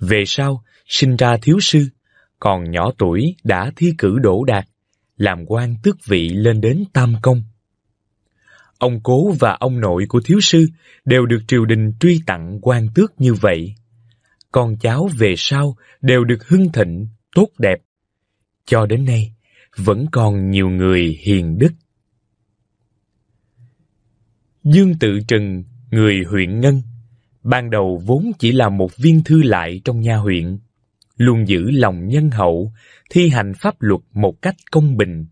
Về sau, sinh ra thiếu sư, còn nhỏ tuổi đã thi cử đỗ đạt, làm quan tước vị lên đến tam công. Ông cố và ông nội của thiếu sư đều được triều đình truy tặng quan tước như vậy. Con cháu về sau đều được hưng thịnh, tốt đẹp. Cho đến nay, vẫn còn nhiều người hiền đức. Dương Tự Trừng, người huyện Ngân, ban đầu vốn chỉ là một viên thư lại trong nha huyện, luôn giữ lòng nhân hậu, thi hành pháp luật một cách công bình.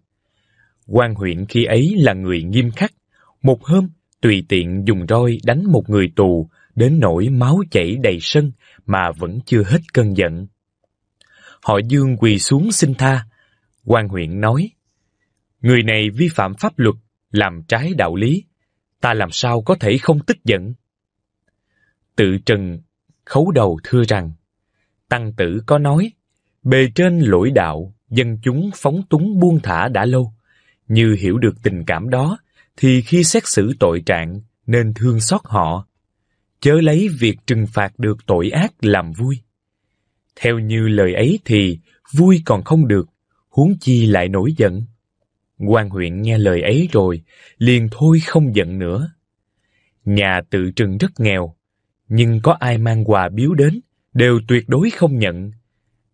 quan huyện khi ấy là người nghiêm khắc, một hôm, tùy tiện dùng roi đánh một người tù, đến nỗi máu chảy đầy sân mà vẫn chưa hết cơn giận. Họ Dương quỳ xuống xin tha. quan huyện nói, Người này vi phạm pháp luật, làm trái đạo lý. Ta làm sao có thể không tức giận? Tự trần khấu đầu thưa rằng, Tăng tử có nói, bề trên lỗi đạo, dân chúng phóng túng buông thả đã lâu. Như hiểu được tình cảm đó, thì khi xét xử tội trạng nên thương xót họ, chớ lấy việc trừng phạt được tội ác làm vui. Theo như lời ấy thì vui còn không được, huống chi lại nổi giận. Quan huyện nghe lời ấy rồi, liền thôi không giận nữa. Nhà tự trừng rất nghèo, nhưng có ai mang quà biếu đến, đều tuyệt đối không nhận.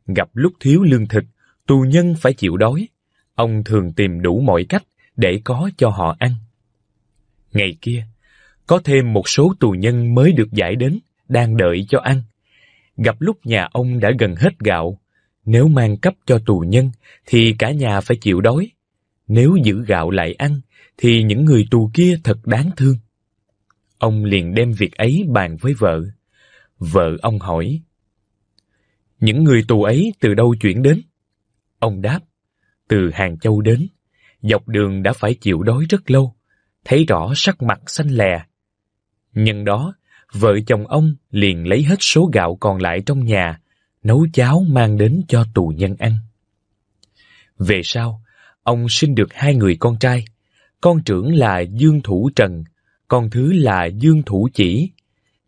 Gặp lúc thiếu lương thực, tù nhân phải chịu đói, ông thường tìm đủ mọi cách để có cho họ ăn. Ngày kia, có thêm một số tù nhân mới được giải đến, đang đợi cho ăn. Gặp lúc nhà ông đã gần hết gạo, nếu mang cấp cho tù nhân thì cả nhà phải chịu đói. Nếu giữ gạo lại ăn thì những người tù kia thật đáng thương. Ông liền đem việc ấy bàn với vợ. Vợ ông hỏi, những người tù ấy từ đâu chuyển đến? Ông đáp, từ Hàng Châu đến, dọc đường đã phải chịu đói rất lâu, thấy rõ sắc mặt xanh lè. Nhân đó, vợ chồng ông liền lấy hết số gạo còn lại trong nhà, nấu cháo mang đến cho tù nhân ăn. Về sau, ông sinh được hai người con trai, con trưởng là Dương Thủ Trần, con thứ là Dương Thủ Chỉ.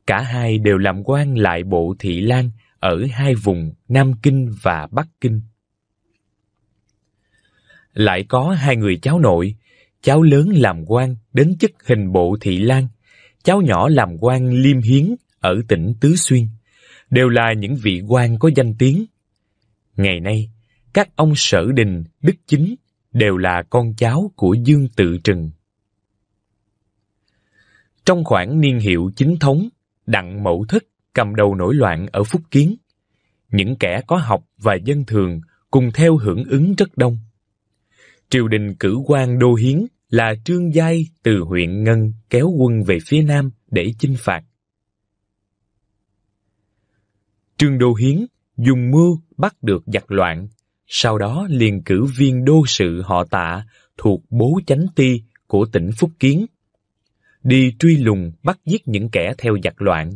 Cả hai đều làm quan lại bộ Thị Lan ở hai vùng Nam Kinh và Bắc Kinh. Lại có hai người cháu nội, cháu lớn làm quan đến chức hình bộ thị lan, cháu nhỏ làm quan liêm hiến ở tỉnh Tứ Xuyên, đều là những vị quan có danh tiếng. Ngày nay, các ông sở đình, đức chính đều là con cháu của Dương Tự Trừng. Trong khoảng niên hiệu chính thống, Đặng Mậu Thất cầm đầu nổi loạn ở Phúc Kiến. Những kẻ có học và dân thường cùng theo hưởng ứng rất đông triều đình cử quan đô hiến là Trương Giai từ huyện Ngân kéo quân về phía nam để chinh phạt. Trương Đô Hiến dùng mưu bắt được giặc loạn, sau đó liền cử viên đô sự họ tạ thuộc bố chánh ti của tỉnh Phúc Kiến. Đi truy lùng bắt giết những kẻ theo giặc loạn.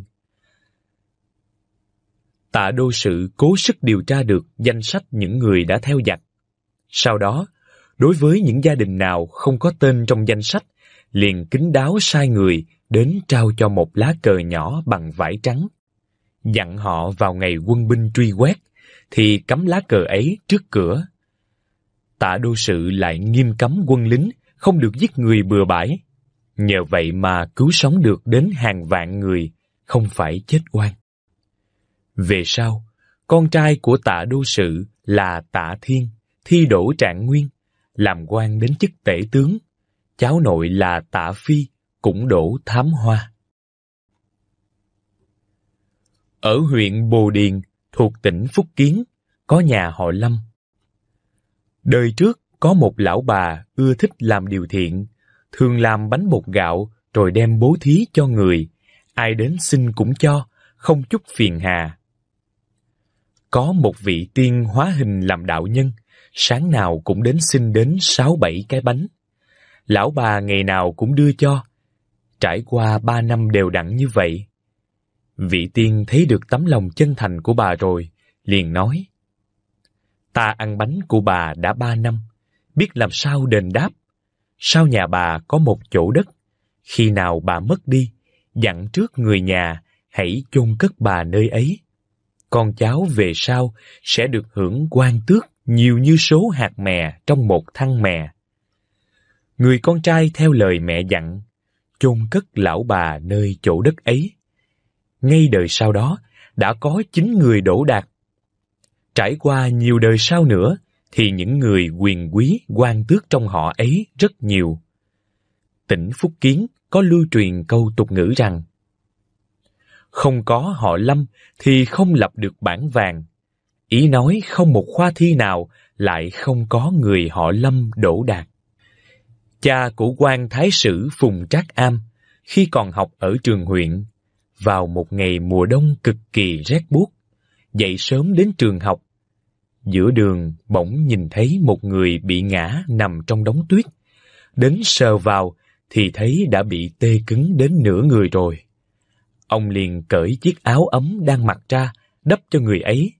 Tạ đô sự cố sức điều tra được danh sách những người đã theo giặc. Sau đó đối với những gia đình nào không có tên trong danh sách, liền kính đáo sai người đến trao cho một lá cờ nhỏ bằng vải trắng. Dặn họ vào ngày quân binh truy quét, thì cắm lá cờ ấy trước cửa. Tạ đô sự lại nghiêm cấm quân lính không được giết người bừa bãi. Nhờ vậy mà cứu sống được đến hàng vạn người, không phải chết oan. Về sau, con trai của tạ đô sự là tạ thiên, thi đổ trạng nguyên, làm quan đến chức tể tướng, cháu nội là Tạ Phi cũng đổ thám hoa. Ở huyện Bồ Điền thuộc tỉnh Phúc Kiến, có nhà họ Lâm. Đời trước có một lão bà ưa thích làm điều thiện, thường làm bánh bột gạo rồi đem bố thí cho người, ai đến xin cũng cho, không chút phiền hà. Có một vị tiên hóa hình làm đạo nhân – sáng nào cũng đến xin đến sáu bảy cái bánh. Lão bà ngày nào cũng đưa cho. Trải qua ba năm đều đặn như vậy. Vị tiên thấy được tấm lòng chân thành của bà rồi, liền nói. Ta ăn bánh của bà đã ba năm, biết làm sao đền đáp. Sau nhà bà có một chỗ đất, khi nào bà mất đi, dặn trước người nhà hãy chôn cất bà nơi ấy. Con cháu về sau sẽ được hưởng quan tước nhiều như số hạt mè trong một thân mè. Người con trai theo lời mẹ dặn, chôn cất lão bà nơi chỗ đất ấy. Ngay đời sau đó, đã có chín người đổ đạt. Trải qua nhiều đời sau nữa, thì những người quyền quý quan tước trong họ ấy rất nhiều. Tỉnh Phúc Kiến có lưu truyền câu tục ngữ rằng Không có họ lâm thì không lập được bản vàng, Ý nói không một khoa thi nào lại không có người họ Lâm đỗ đạt. Cha của quan thái sử Phùng Trác Am khi còn học ở trường huyện, vào một ngày mùa đông cực kỳ rét buốt, dậy sớm đến trường học. Giữa đường bỗng nhìn thấy một người bị ngã nằm trong đống tuyết. Đến sờ vào thì thấy đã bị tê cứng đến nửa người rồi. Ông liền cởi chiếc áo ấm đang mặc ra, đắp cho người ấy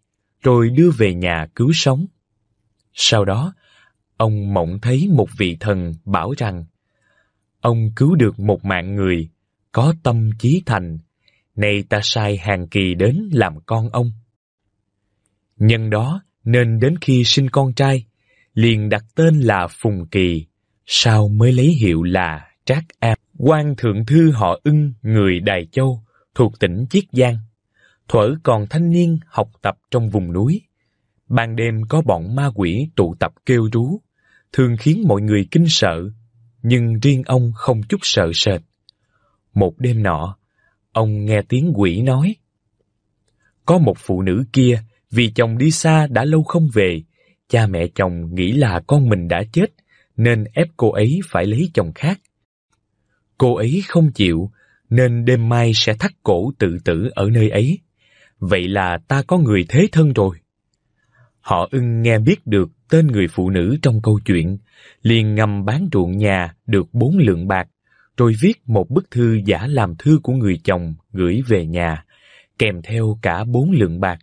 rồi đưa về nhà cứu sống. Sau đó, ông mộng thấy một vị thần bảo rằng ông cứu được một mạng người có tâm chí thành, nay ta sai hàng kỳ đến làm con ông. Nhân đó nên đến khi sinh con trai, liền đặt tên là Phùng Kỳ, sau mới lấy hiệu là Trác Am. quan thượng thư họ ưng người Đài Châu, thuộc tỉnh Chiết Giang thuở còn thanh niên học tập trong vùng núi, ban đêm có bọn ma quỷ tụ tập kêu rú, thường khiến mọi người kinh sợ, nhưng riêng ông không chút sợ sệt. Một đêm nọ, ông nghe tiếng quỷ nói. Có một phụ nữ kia, vì chồng đi xa đã lâu không về, cha mẹ chồng nghĩ là con mình đã chết, nên ép cô ấy phải lấy chồng khác. Cô ấy không chịu, nên đêm mai sẽ thắt cổ tự tử ở nơi ấy vậy là ta có người thế thân rồi. Họ ưng nghe biết được tên người phụ nữ trong câu chuyện, liền ngầm bán ruộng nhà được bốn lượng bạc, rồi viết một bức thư giả làm thư của người chồng gửi về nhà, kèm theo cả bốn lượng bạc.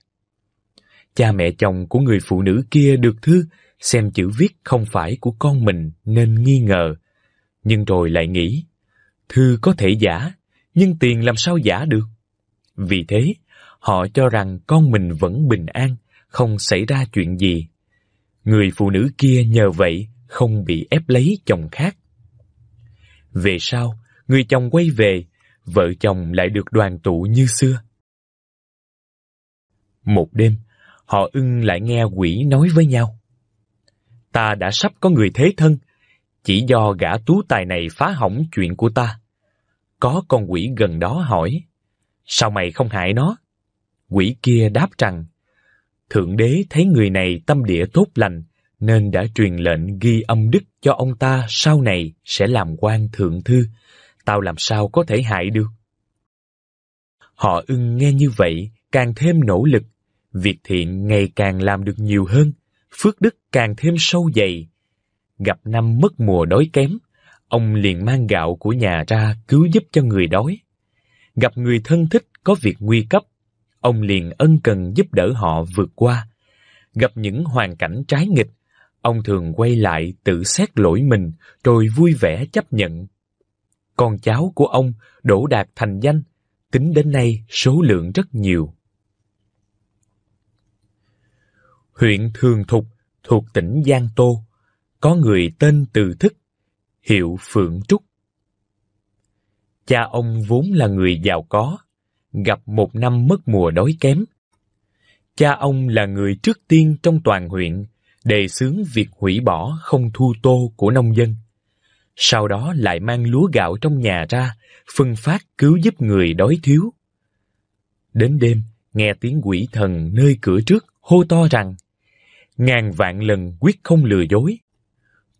Cha mẹ chồng của người phụ nữ kia được thư, xem chữ viết không phải của con mình nên nghi ngờ, nhưng rồi lại nghĩ, thư có thể giả, nhưng tiền làm sao giả được. Vì thế, Họ cho rằng con mình vẫn bình an, không xảy ra chuyện gì. Người phụ nữ kia nhờ vậy không bị ép lấy chồng khác. Về sau, người chồng quay về, vợ chồng lại được đoàn tụ như xưa. Một đêm, họ ưng lại nghe quỷ nói với nhau. Ta đã sắp có người thế thân, chỉ do gã tú tài này phá hỏng chuyện của ta. Có con quỷ gần đó hỏi, sao mày không hại nó? Quỷ kia đáp rằng, Thượng đế thấy người này tâm địa tốt lành, nên đã truyền lệnh ghi âm đức cho ông ta sau này sẽ làm quan thượng thư. Tao làm sao có thể hại được? Họ ưng nghe như vậy, càng thêm nỗ lực. Việc thiện ngày càng làm được nhiều hơn, phước đức càng thêm sâu dày. Gặp năm mất mùa đói kém, ông liền mang gạo của nhà ra cứu giúp cho người đói. Gặp người thân thích có việc nguy cấp, ông liền ân cần giúp đỡ họ vượt qua. Gặp những hoàn cảnh trái nghịch, ông thường quay lại tự xét lỗi mình rồi vui vẻ chấp nhận. Con cháu của ông đỗ đạt thành danh, tính đến nay số lượng rất nhiều. Huyện Thường Thục thuộc tỉnh Giang Tô, có người tên Từ Thức, hiệu Phượng Trúc. Cha ông vốn là người giàu có, gặp một năm mất mùa đói kém. Cha ông là người trước tiên trong toàn huyện đề xướng việc hủy bỏ không thu tô của nông dân. Sau đó lại mang lúa gạo trong nhà ra, phân phát cứu giúp người đói thiếu. Đến đêm, nghe tiếng quỷ thần nơi cửa trước hô to rằng ngàn vạn lần quyết không lừa dối.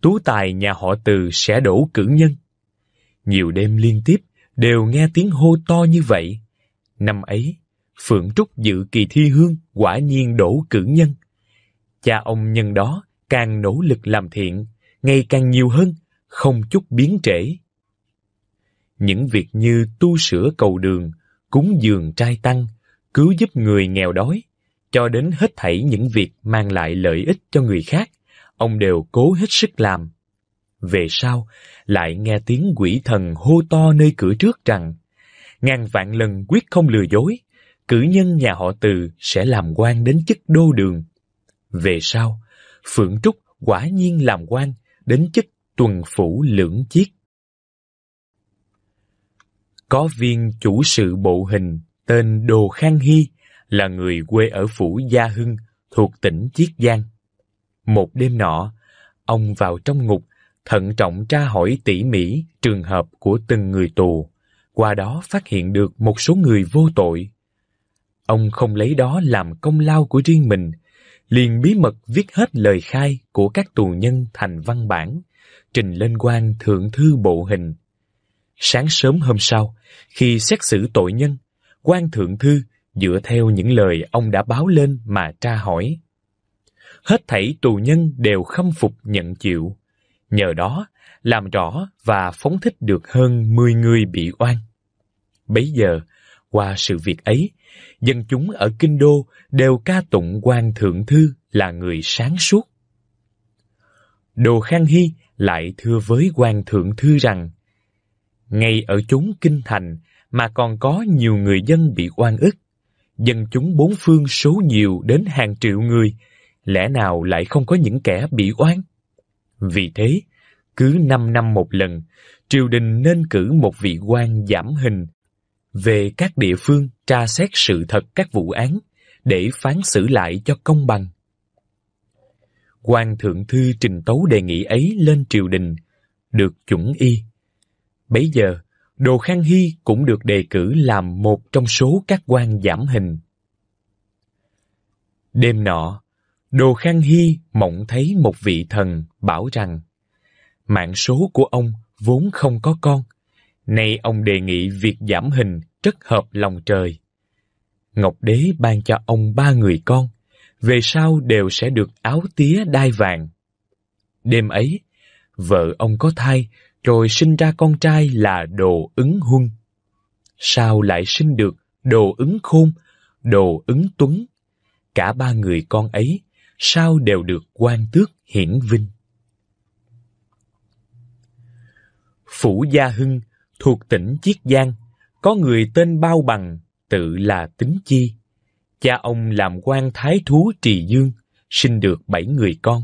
Tú tài nhà họ từ sẽ đổ cử nhân. Nhiều đêm liên tiếp đều nghe tiếng hô to như vậy. Năm ấy, Phượng Trúc dự kỳ thi hương quả nhiên đổ cử nhân. Cha ông nhân đó càng nỗ lực làm thiện, ngày càng nhiều hơn, không chút biến trễ. Những việc như tu sửa cầu đường, cúng dường trai tăng, cứu giúp người nghèo đói, cho đến hết thảy những việc mang lại lợi ích cho người khác, ông đều cố hết sức làm. Về sau, lại nghe tiếng quỷ thần hô to nơi cửa trước rằng ngàn vạn lần quyết không lừa dối, cử nhân nhà họ Từ sẽ làm quan đến chức đô đường. Về sau, Phượng Trúc quả nhiên làm quan đến chức tuần phủ lưỡng chiết Có viên chủ sự bộ hình tên Đồ Khang Hy là người quê ở phủ Gia Hưng thuộc tỉnh Chiết Giang. Một đêm nọ, ông vào trong ngục, thận trọng tra hỏi tỉ mỉ trường hợp của từng người tù qua đó phát hiện được một số người vô tội. Ông không lấy đó làm công lao của riêng mình, liền bí mật viết hết lời khai của các tù nhân thành văn bản, trình lên quan thượng thư bộ hình. Sáng sớm hôm sau, khi xét xử tội nhân, quan thượng thư dựa theo những lời ông đã báo lên mà tra hỏi. Hết thảy tù nhân đều khâm phục nhận chịu. Nhờ đó, làm rõ và phóng thích được hơn 10 người bị oan. Bấy giờ, qua sự việc ấy, dân chúng ở Kinh Đô đều ca tụng quan thượng thư là người sáng suốt. Đồ Khang Hy lại thưa với quan thượng thư rằng, ngay ở chúng kinh thành mà còn có nhiều người dân bị oan ức, dân chúng bốn phương số nhiều đến hàng triệu người, lẽ nào lại không có những kẻ bị oan? Vì thế, cứ 5 năm một lần, triều đình nên cử một vị quan giảm hình về các địa phương tra xét sự thật các vụ án để phán xử lại cho công bằng. Quan thượng thư trình tấu đề nghị ấy lên triều đình, được chuẩn y. Bấy giờ, Đồ Khang Hy cũng được đề cử làm một trong số các quan giảm hình. Đêm nọ, Đồ Khang Hy mộng thấy một vị thần bảo rằng mạng số của ông vốn không có con. Nay ông đề nghị việc giảm hình rất hợp lòng trời. Ngọc Đế ban cho ông ba người con, về sau đều sẽ được áo tía đai vàng. Đêm ấy, vợ ông có thai, rồi sinh ra con trai là Đồ Ứng Huân. Sao lại sinh được Đồ Ứng Khôn, Đồ Ứng Tuấn? Cả ba người con ấy, sao đều được quan tước hiển vinh? Phủ Gia Hưng thuộc tỉnh Chiết Giang, có người tên Bao Bằng, tự là Tính Chi. Cha ông làm quan thái thú Trì Dương, sinh được bảy người con.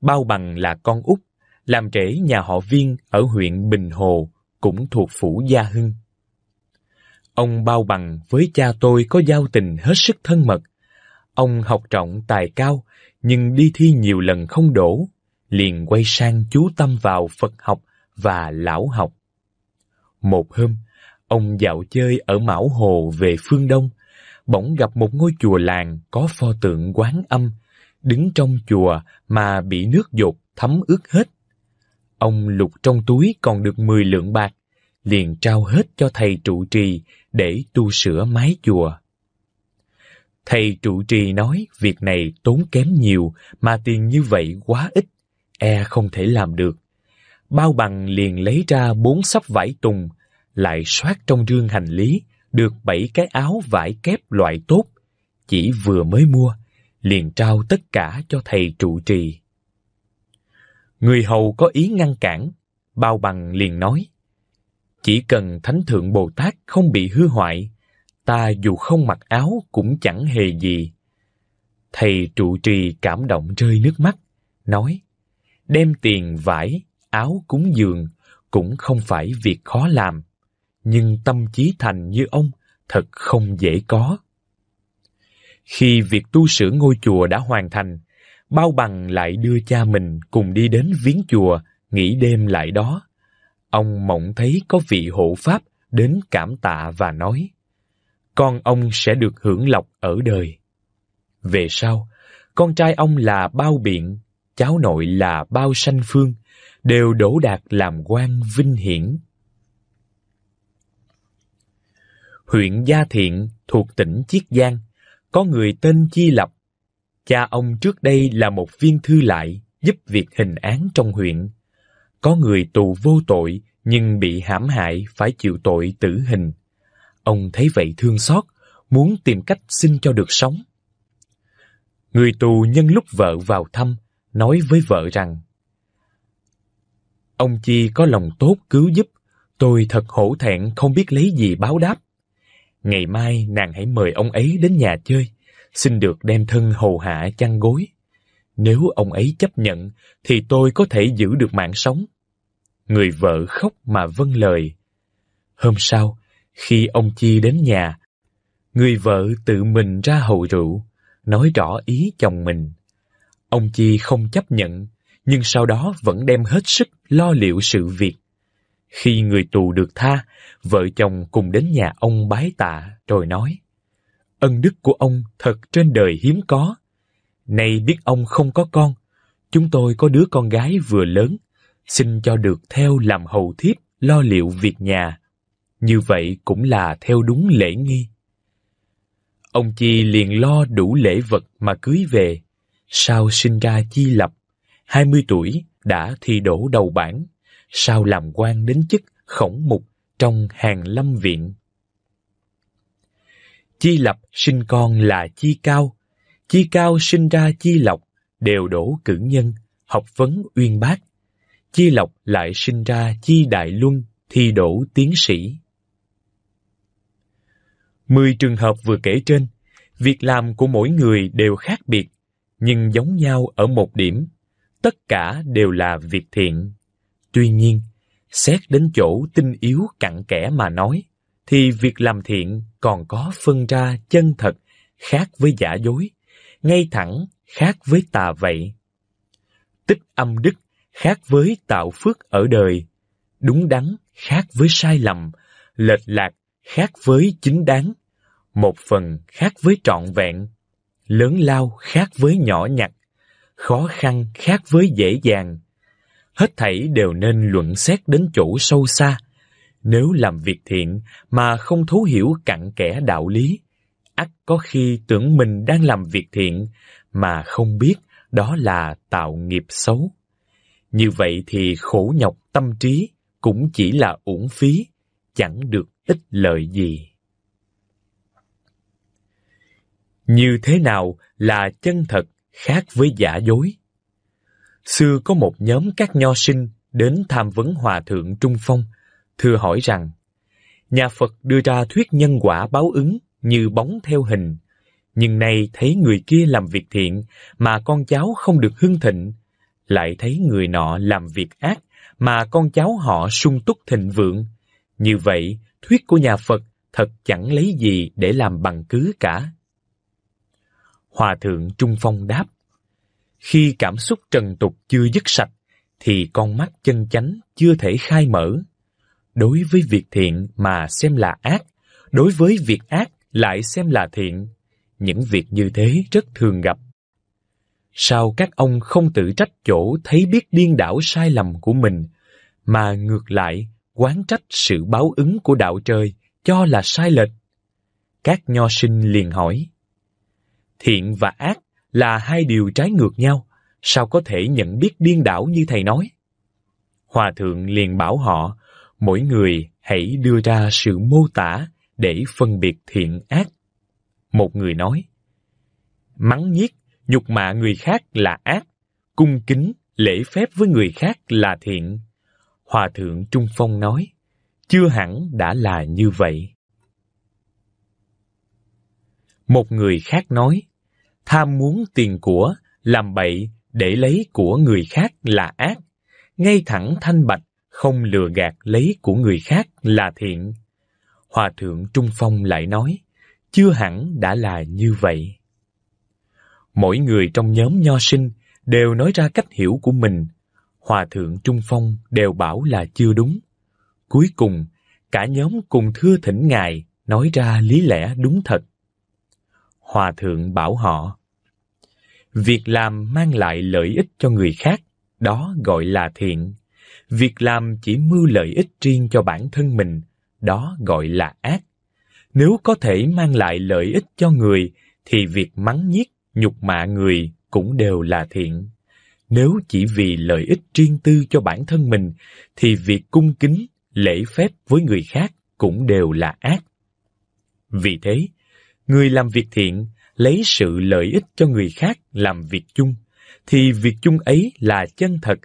Bao Bằng là con út, làm rể nhà họ Viên ở huyện Bình Hồ, cũng thuộc Phủ Gia Hưng. Ông Bao Bằng với cha tôi có giao tình hết sức thân mật. Ông học trọng tài cao, nhưng đi thi nhiều lần không đổ, liền quay sang chú tâm vào Phật học và lão học. Một hôm, ông dạo chơi ở Mão Hồ về phương Đông, bỗng gặp một ngôi chùa làng có pho tượng quán âm, đứng trong chùa mà bị nước dột thấm ướt hết. Ông lục trong túi còn được 10 lượng bạc, liền trao hết cho thầy trụ trì để tu sửa mái chùa. Thầy trụ trì nói việc này tốn kém nhiều mà tiền như vậy quá ít, e không thể làm được. Bao bằng liền lấy ra bốn sắp vải tùng, lại soát trong rương hành lý, được bảy cái áo vải kép loại tốt, chỉ vừa mới mua, liền trao tất cả cho thầy trụ trì. Người hầu có ý ngăn cản, bao bằng liền nói, chỉ cần Thánh Thượng Bồ Tát không bị hư hoại, ta dù không mặc áo cũng chẳng hề gì. Thầy trụ trì cảm động rơi nước mắt, nói, đem tiền vải áo cúng dường cũng không phải việc khó làm, nhưng tâm trí thành như ông thật không dễ có. Khi việc tu sửa ngôi chùa đã hoàn thành, Bao Bằng lại đưa cha mình cùng đi đến viếng chùa, nghỉ đêm lại đó. Ông mộng thấy có vị hộ pháp đến cảm tạ và nói, con ông sẽ được hưởng lộc ở đời. Về sau, con trai ông là Bao Biện, cháu nội là Bao Sanh Phương, đều đỗ đạt làm quan vinh hiển. Huyện Gia Thiện thuộc tỉnh Chiết Giang, có người tên Chi Lập. Cha ông trước đây là một viên thư lại giúp việc hình án trong huyện. Có người tù vô tội nhưng bị hãm hại phải chịu tội tử hình. Ông thấy vậy thương xót, muốn tìm cách xin cho được sống. Người tù nhân lúc vợ vào thăm, nói với vợ rằng Ông Chi có lòng tốt cứu giúp, tôi thật hổ thẹn không biết lấy gì báo đáp. Ngày mai nàng hãy mời ông ấy đến nhà chơi, xin được đem thân hầu hạ chăn gối. Nếu ông ấy chấp nhận thì tôi có thể giữ được mạng sống. Người vợ khóc mà vâng lời. Hôm sau, khi ông Chi đến nhà, người vợ tự mình ra hầu rượu, nói rõ ý chồng mình. Ông Chi không chấp nhận, nhưng sau đó vẫn đem hết sức lo liệu sự việc. Khi người tù được tha, vợ chồng cùng đến nhà ông bái tạ rồi nói Ân đức của ông thật trên đời hiếm có. Nay biết ông không có con, chúng tôi có đứa con gái vừa lớn, xin cho được theo làm hầu thiếp lo liệu việc nhà. Như vậy cũng là theo đúng lễ nghi. Ông Chi liền lo đủ lễ vật mà cưới về, sao sinh ra Chi Lập 20 tuổi đã thi đổ đầu bảng, sau làm quan đến chức khổng mục trong hàng lâm viện. Chi lập sinh con là chi cao, chi cao sinh ra chi lộc, đều đổ cử nhân, học vấn uyên bác. Chi lộc lại sinh ra chi đại luân, thi đổ tiến sĩ. Mười trường hợp vừa kể trên, việc làm của mỗi người đều khác biệt, nhưng giống nhau ở một điểm tất cả đều là việc thiện. Tuy nhiên, xét đến chỗ tinh yếu cặn kẽ mà nói, thì việc làm thiện còn có phân ra chân thật, khác với giả dối, ngay thẳng, khác với tà vậy. Tích âm đức, khác với tạo phước ở đời, đúng đắn, khác với sai lầm, lệch lạc, khác với chính đáng, một phần khác với trọn vẹn, lớn lao khác với nhỏ nhặt, khó khăn khác với dễ dàng. Hết thảy đều nên luận xét đến chỗ sâu xa. Nếu làm việc thiện mà không thấu hiểu cặn kẽ đạo lý, ắt có khi tưởng mình đang làm việc thiện mà không biết đó là tạo nghiệp xấu. Như vậy thì khổ nhọc tâm trí cũng chỉ là uổng phí, chẳng được ích lợi gì. Như thế nào là chân thật khác với giả dối. Xưa có một nhóm các nho sinh đến tham vấn Hòa Thượng Trung Phong, thưa hỏi rằng, nhà Phật đưa ra thuyết nhân quả báo ứng như bóng theo hình, nhưng nay thấy người kia làm việc thiện mà con cháu không được hưng thịnh, lại thấy người nọ làm việc ác mà con cháu họ sung túc thịnh vượng. Như vậy, thuyết của nhà Phật thật chẳng lấy gì để làm bằng cứ cả. Hòa thượng Trung Phong đáp. Khi cảm xúc trần tục chưa dứt sạch, thì con mắt chân chánh chưa thể khai mở. Đối với việc thiện mà xem là ác, đối với việc ác lại xem là thiện. Những việc như thế rất thường gặp. Sao các ông không tự trách chỗ thấy biết điên đảo sai lầm của mình, mà ngược lại quán trách sự báo ứng của đạo trời cho là sai lệch? Các nho sinh liền hỏi. Thiện và ác là hai điều trái ngược nhau, sao có thể nhận biết điên đảo như thầy nói? Hòa thượng liền bảo họ, mỗi người hãy đưa ra sự mô tả để phân biệt thiện ác. Một người nói, mắng nhiếc, nhục mạ người khác là ác, cung kính, lễ phép với người khác là thiện. Hòa thượng Trung Phong nói, chưa hẳn đã là như vậy. Một người khác nói, ham muốn tiền của, làm bậy để lấy của người khác là ác. Ngay thẳng thanh bạch, không lừa gạt lấy của người khác là thiện. Hòa thượng Trung Phong lại nói, chưa hẳn đã là như vậy. Mỗi người trong nhóm nho sinh đều nói ra cách hiểu của mình. Hòa thượng Trung Phong đều bảo là chưa đúng. Cuối cùng, cả nhóm cùng thưa thỉnh Ngài nói ra lý lẽ đúng thật. Hòa thượng bảo họ, việc làm mang lại lợi ích cho người khác đó gọi là thiện việc làm chỉ mưu lợi ích riêng cho bản thân mình đó gọi là ác nếu có thể mang lại lợi ích cho người thì việc mắng nhiếc nhục mạ người cũng đều là thiện nếu chỉ vì lợi ích riêng tư cho bản thân mình thì việc cung kính lễ phép với người khác cũng đều là ác vì thế người làm việc thiện lấy sự lợi ích cho người khác làm việc chung, thì việc chung ấy là chân thật.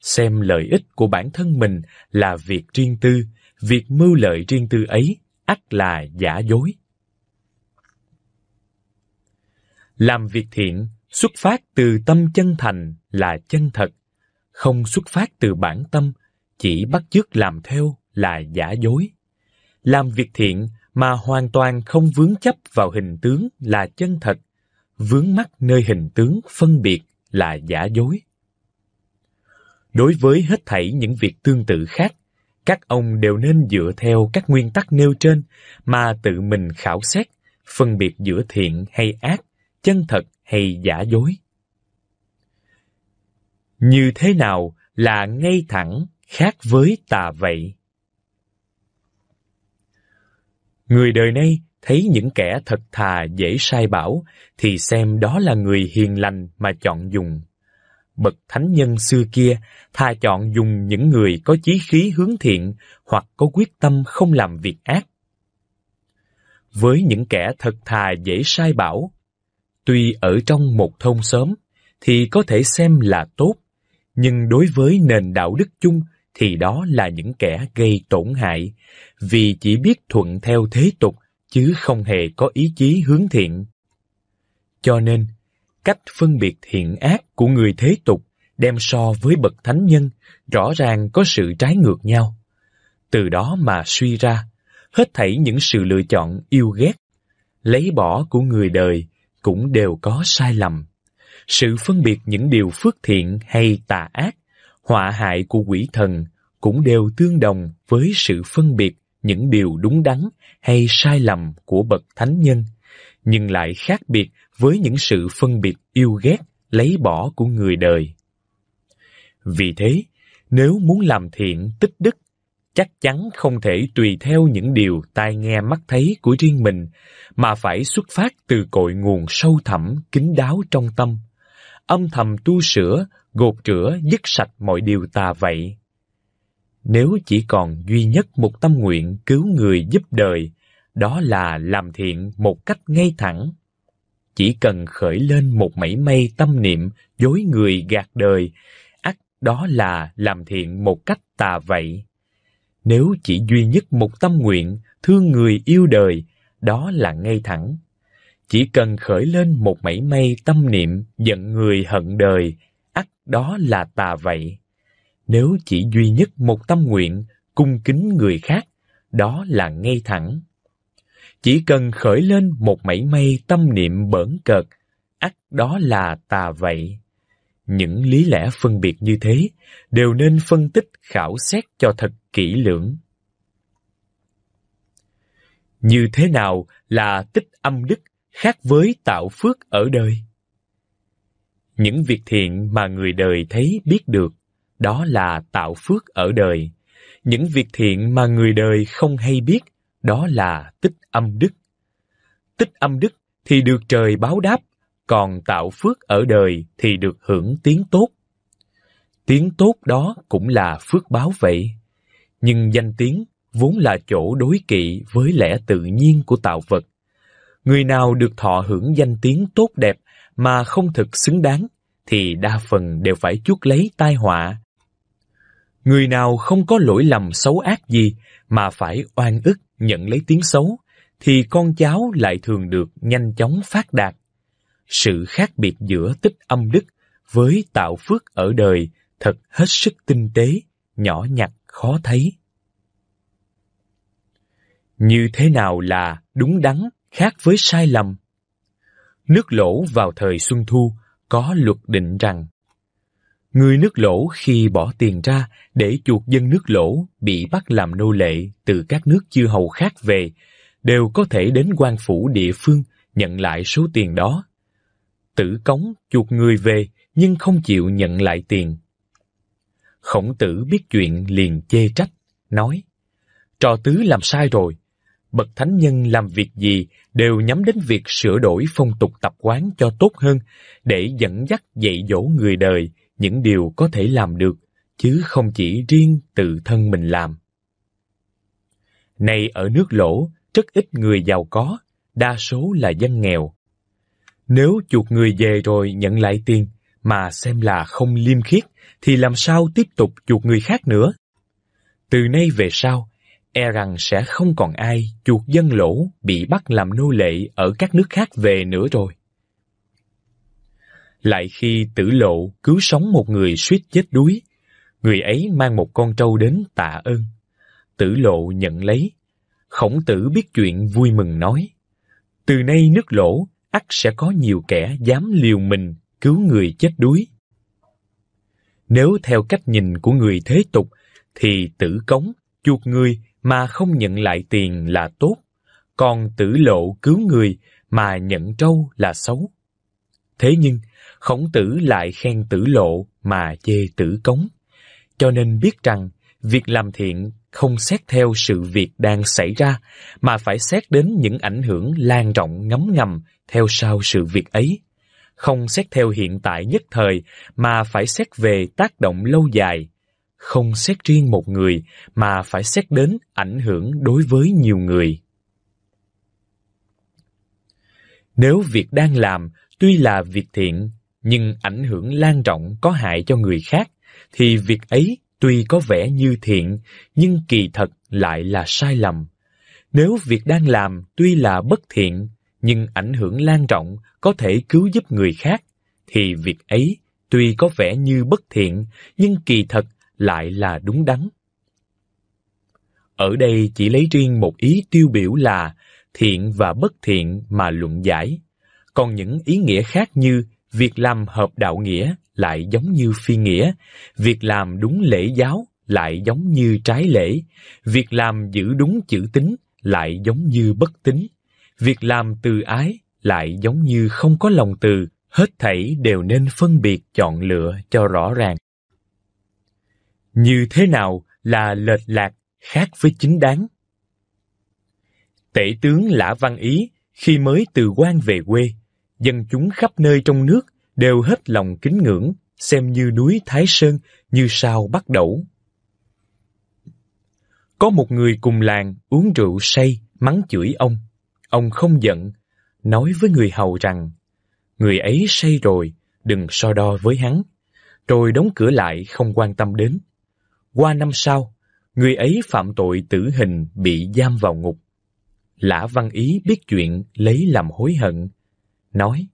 Xem lợi ích của bản thân mình là việc riêng tư, việc mưu lợi riêng tư ấy ắt là giả dối. Làm việc thiện xuất phát từ tâm chân thành là chân thật, không xuất phát từ bản tâm, chỉ bắt chước làm theo là giả dối. Làm việc thiện mà hoàn toàn không vướng chấp vào hình tướng là chân thật, vướng mắc nơi hình tướng phân biệt là giả dối. Đối với hết thảy những việc tương tự khác, các ông đều nên dựa theo các nguyên tắc nêu trên mà tự mình khảo xét, phân biệt giữa thiện hay ác, chân thật hay giả dối. Như thế nào là ngay thẳng khác với tà vậy? Người đời nay thấy những kẻ thật thà dễ sai bảo thì xem đó là người hiền lành mà chọn dùng. Bậc thánh nhân xưa kia thà chọn dùng những người có chí khí hướng thiện hoặc có quyết tâm không làm việc ác. Với những kẻ thật thà dễ sai bảo, tuy ở trong một thôn xóm thì có thể xem là tốt, nhưng đối với nền đạo đức chung thì đó là những kẻ gây tổn hại, vì chỉ biết thuận theo thế tục chứ không hề có ý chí hướng thiện. Cho nên, cách phân biệt thiện ác của người thế tục đem so với bậc thánh nhân rõ ràng có sự trái ngược nhau. Từ đó mà suy ra, hết thảy những sự lựa chọn yêu ghét, lấy bỏ của người đời cũng đều có sai lầm. Sự phân biệt những điều phước thiện hay tà ác họa hại của quỷ thần cũng đều tương đồng với sự phân biệt những điều đúng đắn hay sai lầm của bậc thánh nhân, nhưng lại khác biệt với những sự phân biệt yêu ghét, lấy bỏ của người đời. Vì thế, nếu muốn làm thiện tích đức, chắc chắn không thể tùy theo những điều tai nghe mắt thấy của riêng mình, mà phải xuất phát từ cội nguồn sâu thẳm, kín đáo trong tâm, âm thầm tu sửa gột rửa dứt sạch mọi điều tà vậy. Nếu chỉ còn duy nhất một tâm nguyện cứu người giúp đời, đó là làm thiện một cách ngay thẳng. Chỉ cần khởi lên một mảy may tâm niệm dối người gạt đời, ắt đó là làm thiện một cách tà vậy. Nếu chỉ duy nhất một tâm nguyện thương người yêu đời, đó là ngay thẳng. Chỉ cần khởi lên một mảy may tâm niệm giận người hận đời, đó là tà vậy. Nếu chỉ duy nhất một tâm nguyện, cung kính người khác, đó là ngay thẳng. Chỉ cần khởi lên một mảy may tâm niệm bẩn cợt, ắt đó là tà vậy. Những lý lẽ phân biệt như thế đều nên phân tích khảo xét cho thật kỹ lưỡng. Như thế nào là tích âm đức khác với tạo phước ở đời? những việc thiện mà người đời thấy biết được đó là tạo phước ở đời những việc thiện mà người đời không hay biết đó là tích âm đức tích âm đức thì được trời báo đáp còn tạo phước ở đời thì được hưởng tiếng tốt tiếng tốt đó cũng là phước báo vậy nhưng danh tiếng vốn là chỗ đối kỵ với lẽ tự nhiên của tạo vật người nào được thọ hưởng danh tiếng tốt đẹp mà không thực xứng đáng thì đa phần đều phải chuốc lấy tai họa. Người nào không có lỗi lầm xấu ác gì mà phải oan ức nhận lấy tiếng xấu thì con cháu lại thường được nhanh chóng phát đạt. Sự khác biệt giữa tích âm đức với tạo phước ở đời thật hết sức tinh tế, nhỏ nhặt khó thấy. Như thế nào là đúng đắn khác với sai lầm? Nước lỗ vào thời Xuân Thu có luật định rằng Người nước lỗ khi bỏ tiền ra để chuộc dân nước lỗ bị bắt làm nô lệ từ các nước chư hầu khác về, đều có thể đến quan phủ địa phương nhận lại số tiền đó. Tử cống chuộc người về nhưng không chịu nhận lại tiền. Khổng tử biết chuyện liền chê trách, nói Trò tứ làm sai rồi, bậc thánh nhân làm việc gì đều nhắm đến việc sửa đổi phong tục tập quán cho tốt hơn để dẫn dắt dạy dỗ người đời những điều có thể làm được, chứ không chỉ riêng tự thân mình làm. Nay ở nước lỗ, rất ít người giàu có, đa số là dân nghèo. Nếu chuột người về rồi nhận lại tiền mà xem là không liêm khiết thì làm sao tiếp tục chuột người khác nữa? Từ nay về sau, e rằng sẽ không còn ai chuột dân lỗ bị bắt làm nô lệ ở các nước khác về nữa rồi. Lại khi tử lộ cứu sống một người suýt chết đuối, người ấy mang một con trâu đến tạ ơn. Tử lộ nhận lấy, khổng tử biết chuyện vui mừng nói, từ nay nước lỗ, ắt sẽ có nhiều kẻ dám liều mình cứu người chết đuối. Nếu theo cách nhìn của người thế tục, thì tử cống, chuột người mà không nhận lại tiền là tốt, còn tử lộ cứu người mà nhận trâu là xấu. Thế nhưng, khổng tử lại khen tử lộ mà chê tử cống. Cho nên biết rằng, việc làm thiện không xét theo sự việc đang xảy ra, mà phải xét đến những ảnh hưởng lan rộng ngấm ngầm theo sau sự việc ấy. Không xét theo hiện tại nhất thời, mà phải xét về tác động lâu dài, không xét riêng một người mà phải xét đến ảnh hưởng đối với nhiều người. Nếu việc đang làm tuy là việc thiện nhưng ảnh hưởng lan rộng có hại cho người khác thì việc ấy tuy có vẻ như thiện nhưng kỳ thật lại là sai lầm. Nếu việc đang làm tuy là bất thiện nhưng ảnh hưởng lan rộng có thể cứu giúp người khác thì việc ấy tuy có vẻ như bất thiện nhưng kỳ thật lại là đúng đắn. Ở đây chỉ lấy riêng một ý tiêu biểu là thiện và bất thiện mà luận giải, còn những ý nghĩa khác như việc làm hợp đạo nghĩa lại giống như phi nghĩa, việc làm đúng lễ giáo lại giống như trái lễ, việc làm giữ đúng chữ tính lại giống như bất tính, việc làm từ ái lại giống như không có lòng từ, hết thảy đều nên phân biệt chọn lựa cho rõ ràng như thế nào là lệch lạc khác với chính đáng. Tể tướng Lã Văn Ý khi mới từ quan về quê, dân chúng khắp nơi trong nước đều hết lòng kính ngưỡng, xem như núi Thái Sơn, như sao bắt đẩu. Có một người cùng làng uống rượu say, mắng chửi ông. Ông không giận, nói với người hầu rằng, người ấy say rồi, đừng so đo với hắn, rồi đóng cửa lại không quan tâm đến. Qua năm sau, người ấy phạm tội tử hình bị giam vào ngục. Lã Văn Ý biết chuyện lấy làm hối hận, nói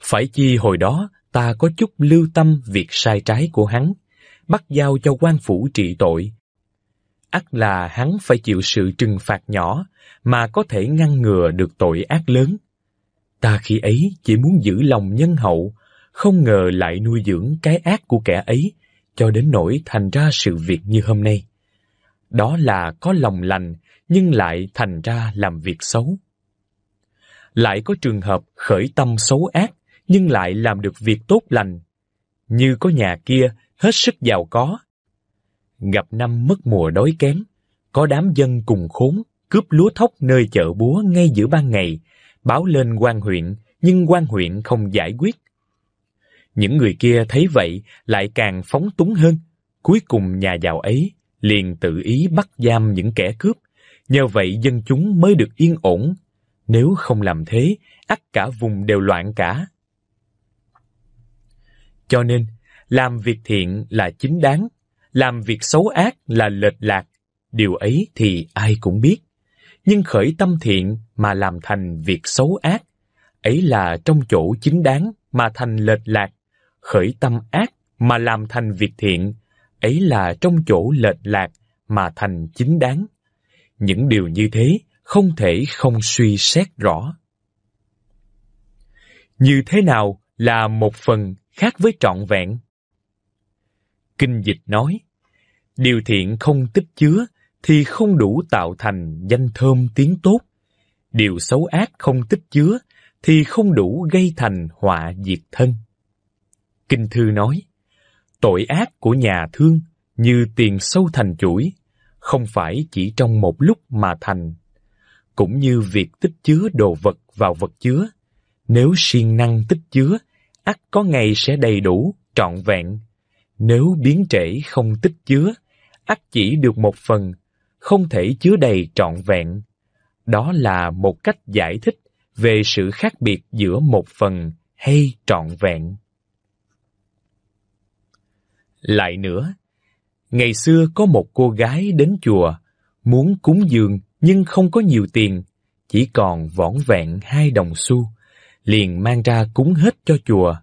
Phải chi hồi đó ta có chút lưu tâm việc sai trái của hắn, bắt giao cho quan phủ trị tội. ắt là hắn phải chịu sự trừng phạt nhỏ mà có thể ngăn ngừa được tội ác lớn. Ta khi ấy chỉ muốn giữ lòng nhân hậu, không ngờ lại nuôi dưỡng cái ác của kẻ ấy cho đến nỗi thành ra sự việc như hôm nay. Đó là có lòng lành nhưng lại thành ra làm việc xấu. Lại có trường hợp khởi tâm xấu ác nhưng lại làm được việc tốt lành. Như có nhà kia hết sức giàu có. Gặp năm mất mùa đói kém, có đám dân cùng khốn cướp lúa thóc nơi chợ búa ngay giữa ban ngày, báo lên quan huyện nhưng quan huyện không giải quyết. Những người kia thấy vậy lại càng phóng túng hơn. Cuối cùng nhà giàu ấy liền tự ý bắt giam những kẻ cướp. Nhờ vậy dân chúng mới được yên ổn. Nếu không làm thế, ắt cả vùng đều loạn cả. Cho nên, làm việc thiện là chính đáng, làm việc xấu ác là lệch lạc. Điều ấy thì ai cũng biết. Nhưng khởi tâm thiện mà làm thành việc xấu ác, ấy là trong chỗ chính đáng mà thành lệch lạc khởi tâm ác mà làm thành việc thiện, ấy là trong chỗ lệch lạc mà thành chính đáng. Những điều như thế không thể không suy xét rõ. Như thế nào là một phần khác với trọn vẹn? Kinh dịch nói, điều thiện không tích chứa thì không đủ tạo thành danh thơm tiếng tốt. Điều xấu ác không tích chứa thì không đủ gây thành họa diệt thân. Kinh Thư nói, tội ác của nhà thương như tiền sâu thành chuỗi, không phải chỉ trong một lúc mà thành, cũng như việc tích chứa đồ vật vào vật chứa. Nếu siêng năng tích chứa, ắt có ngày sẽ đầy đủ, trọn vẹn. Nếu biến trễ không tích chứa, ắt chỉ được một phần, không thể chứa đầy trọn vẹn. Đó là một cách giải thích về sự khác biệt giữa một phần hay trọn vẹn. Lại nữa, ngày xưa có một cô gái đến chùa, muốn cúng dường nhưng không có nhiều tiền, chỉ còn vỏn vẹn hai đồng xu, liền mang ra cúng hết cho chùa.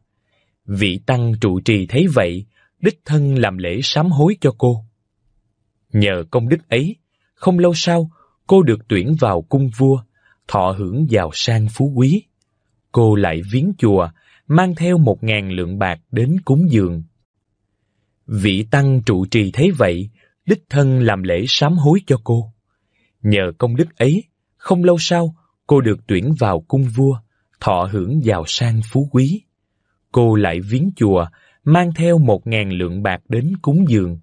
Vị tăng trụ trì thấy vậy, đích thân làm lễ sám hối cho cô. Nhờ công đức ấy, không lâu sau, cô được tuyển vào cung vua, thọ hưởng giàu sang phú quý. Cô lại viếng chùa, mang theo một ngàn lượng bạc đến cúng dường. Vị tăng trụ trì thấy vậy, đích thân làm lễ sám hối cho cô. Nhờ công đức ấy, không lâu sau, cô được tuyển vào cung vua, thọ hưởng giàu sang phú quý. Cô lại viếng chùa, mang theo một ngàn lượng bạc đến cúng dường.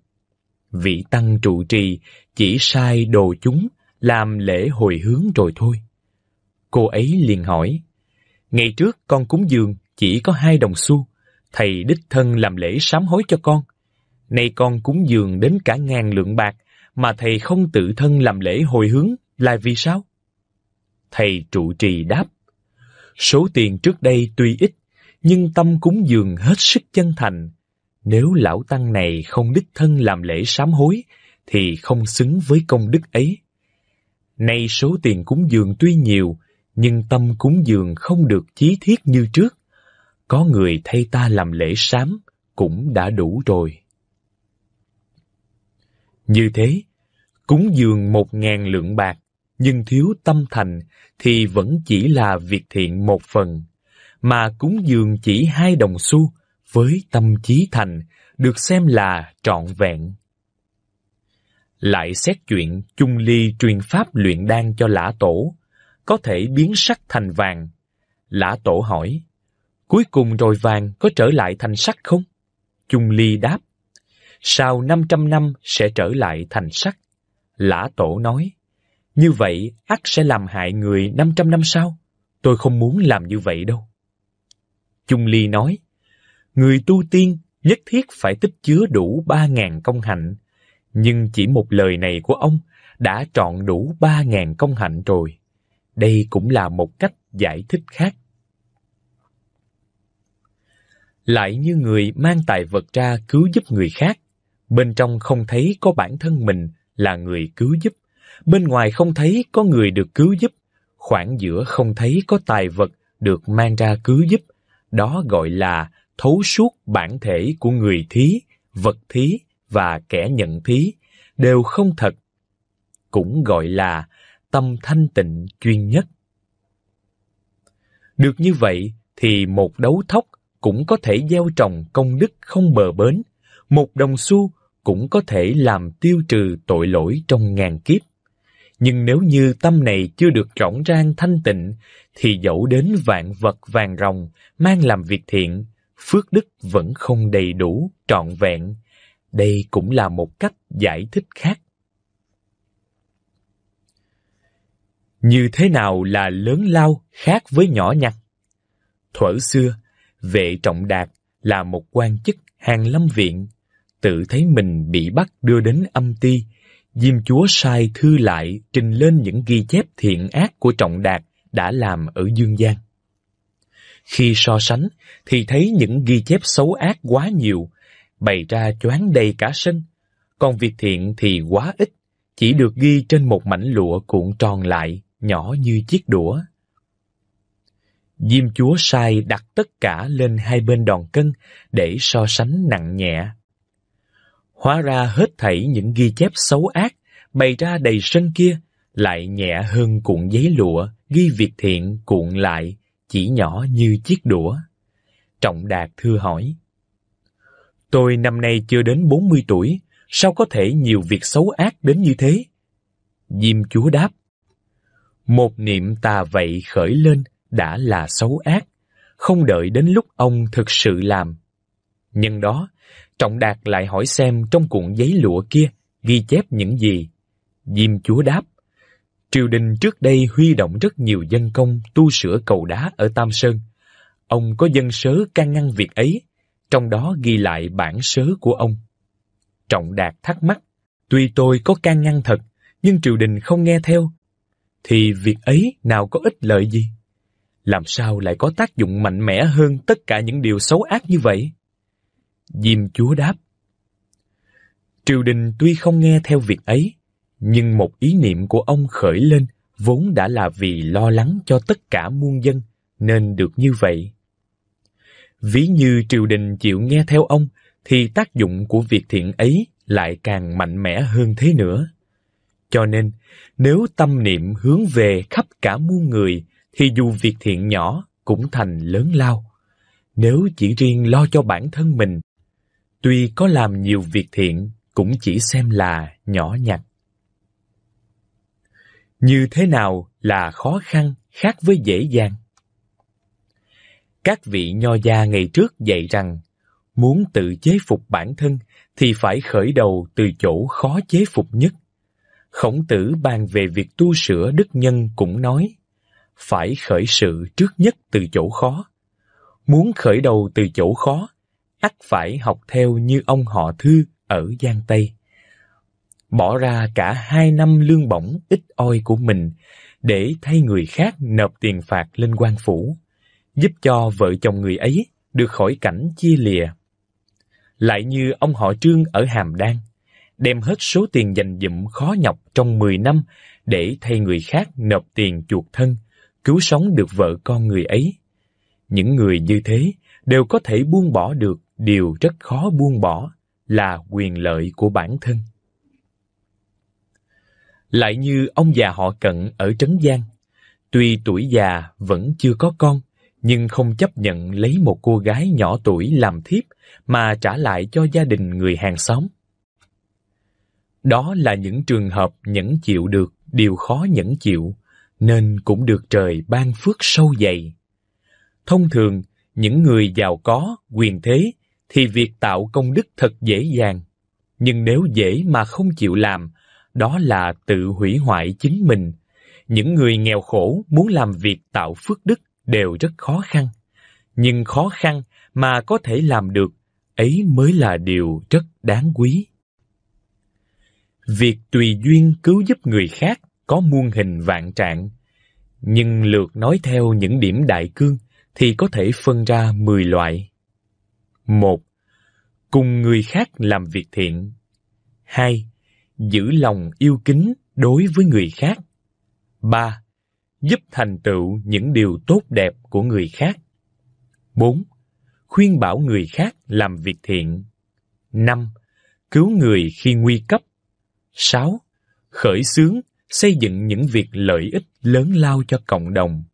Vị tăng trụ trì chỉ sai đồ chúng làm lễ hồi hướng rồi thôi. Cô ấy liền hỏi, ngày trước con cúng dường chỉ có hai đồng xu, thầy đích thân làm lễ sám hối cho con, Nay con cúng dường đến cả ngàn lượng bạc, mà thầy không tự thân làm lễ hồi hướng là vì sao? Thầy trụ trì đáp, số tiền trước đây tuy ít, nhưng tâm cúng dường hết sức chân thành. Nếu lão tăng này không đích thân làm lễ sám hối, thì không xứng với công đức ấy. Nay số tiền cúng dường tuy nhiều, nhưng tâm cúng dường không được chí thiết như trước. Có người thay ta làm lễ sám cũng đã đủ rồi. Như thế, cúng dường một ngàn lượng bạc, nhưng thiếu tâm thành thì vẫn chỉ là việc thiện một phần, mà cúng dường chỉ hai đồng xu với tâm trí thành được xem là trọn vẹn. Lại xét chuyện chung ly truyền pháp luyện đan cho lã tổ, có thể biến sắt thành vàng. Lã tổ hỏi, cuối cùng rồi vàng có trở lại thành sắt không? Chung ly đáp, sau 500 năm sẽ trở lại thành sắt. Lã tổ nói, như vậy ắt sẽ làm hại người 500 năm sau. Tôi không muốn làm như vậy đâu. Chung Ly nói, người tu tiên nhất thiết phải tích chứa đủ 3.000 công hạnh. Nhưng chỉ một lời này của ông đã trọn đủ 3.000 công hạnh rồi. Đây cũng là một cách giải thích khác. Lại như người mang tài vật ra cứu giúp người khác, Bên trong không thấy có bản thân mình là người cứu giúp, bên ngoài không thấy có người được cứu giúp, khoảng giữa không thấy có tài vật được mang ra cứu giúp, đó gọi là thấu suốt bản thể của người thí, vật thí và kẻ nhận thí đều không thật, cũng gọi là tâm thanh tịnh chuyên nhất. Được như vậy thì một đấu thóc cũng có thể gieo trồng công đức không bờ bến, một đồng xu cũng có thể làm tiêu trừ tội lỗi trong ngàn kiếp. Nhưng nếu như tâm này chưa được rỗng rang thanh tịnh, thì dẫu đến vạn vật vàng ròng, mang làm việc thiện, phước đức vẫn không đầy đủ, trọn vẹn. Đây cũng là một cách giải thích khác. Như thế nào là lớn lao khác với nhỏ nhặt? Thuở xưa, vệ trọng đạt là một quan chức hàng lâm viện, tự thấy mình bị bắt đưa đến âm ti, Diêm Chúa sai thư lại trình lên những ghi chép thiện ác của Trọng Đạt đã làm ở Dương gian. Khi so sánh thì thấy những ghi chép xấu ác quá nhiều, bày ra choáng đầy cả sân, còn việc thiện thì quá ít, chỉ được ghi trên một mảnh lụa cuộn tròn lại, nhỏ như chiếc đũa. Diêm Chúa sai đặt tất cả lên hai bên đòn cân để so sánh nặng nhẹ Hóa ra hết thảy những ghi chép xấu ác bày ra đầy sân kia lại nhẹ hơn cuộn giấy lụa ghi việc thiện cuộn lại chỉ nhỏ như chiếc đũa. Trọng Đạt thưa hỏi. Tôi năm nay chưa đến 40 tuổi, sao có thể nhiều việc xấu ác đến như thế? Diêm Chúa đáp. Một niệm tà vậy khởi lên đã là xấu ác, không đợi đến lúc ông thực sự làm. Nhân đó, Trọng Đạt lại hỏi xem trong cuộn giấy lụa kia ghi chép những gì. Diêm Chúa đáp, triều đình trước đây huy động rất nhiều dân công tu sửa cầu đá ở Tam Sơn. Ông có dân sớ can ngăn việc ấy, trong đó ghi lại bản sớ của ông. Trọng Đạt thắc mắc, tuy tôi có can ngăn thật, nhưng triều đình không nghe theo, thì việc ấy nào có ích lợi gì? Làm sao lại có tác dụng mạnh mẽ hơn tất cả những điều xấu ác như vậy? Diêm chúa đáp. Triều đình tuy không nghe theo việc ấy, nhưng một ý niệm của ông khởi lên vốn đã là vì lo lắng cho tất cả muôn dân nên được như vậy. Ví như triều đình chịu nghe theo ông thì tác dụng của việc thiện ấy lại càng mạnh mẽ hơn thế nữa. Cho nên, nếu tâm niệm hướng về khắp cả muôn người thì dù việc thiện nhỏ cũng thành lớn lao. Nếu chỉ riêng lo cho bản thân mình tuy có làm nhiều việc thiện cũng chỉ xem là nhỏ nhặt. Như thế nào là khó khăn khác với dễ dàng? Các vị nho gia ngày trước dạy rằng, muốn tự chế phục bản thân thì phải khởi đầu từ chỗ khó chế phục nhất. Khổng tử bàn về việc tu sửa đức nhân cũng nói, phải khởi sự trước nhất từ chỗ khó. Muốn khởi đầu từ chỗ khó ắt phải học theo như ông họ Thư ở Giang Tây. Bỏ ra cả hai năm lương bổng ít oi của mình để thay người khác nộp tiền phạt lên quan phủ, giúp cho vợ chồng người ấy được khỏi cảnh chia lìa. Lại như ông họ Trương ở Hàm Đan, đem hết số tiền dành dụm khó nhọc trong 10 năm để thay người khác nộp tiền chuộc thân, cứu sống được vợ con người ấy. Những người như thế đều có thể buông bỏ được điều rất khó buông bỏ là quyền lợi của bản thân. Lại như ông già họ Cận ở Trấn Giang, tuy tuổi già vẫn chưa có con, nhưng không chấp nhận lấy một cô gái nhỏ tuổi làm thiếp mà trả lại cho gia đình người hàng xóm. Đó là những trường hợp nhẫn chịu được điều khó nhẫn chịu, nên cũng được trời ban phước sâu dày. Thông thường, những người giàu có, quyền thế thì việc tạo công đức thật dễ dàng. Nhưng nếu dễ mà không chịu làm, đó là tự hủy hoại chính mình. Những người nghèo khổ muốn làm việc tạo phước đức đều rất khó khăn. Nhưng khó khăn mà có thể làm được, ấy mới là điều rất đáng quý. Việc tùy duyên cứu giúp người khác có muôn hình vạn trạng, nhưng lượt nói theo những điểm đại cương thì có thể phân ra 10 loại. 1. Cùng người khác làm việc thiện. 2. Giữ lòng yêu kính đối với người khác. 3. Giúp thành tựu những điều tốt đẹp của người khác. 4. Khuyên bảo người khác làm việc thiện. 5. Cứu người khi nguy cấp. 6. Khởi xướng, xây dựng những việc lợi ích lớn lao cho cộng đồng.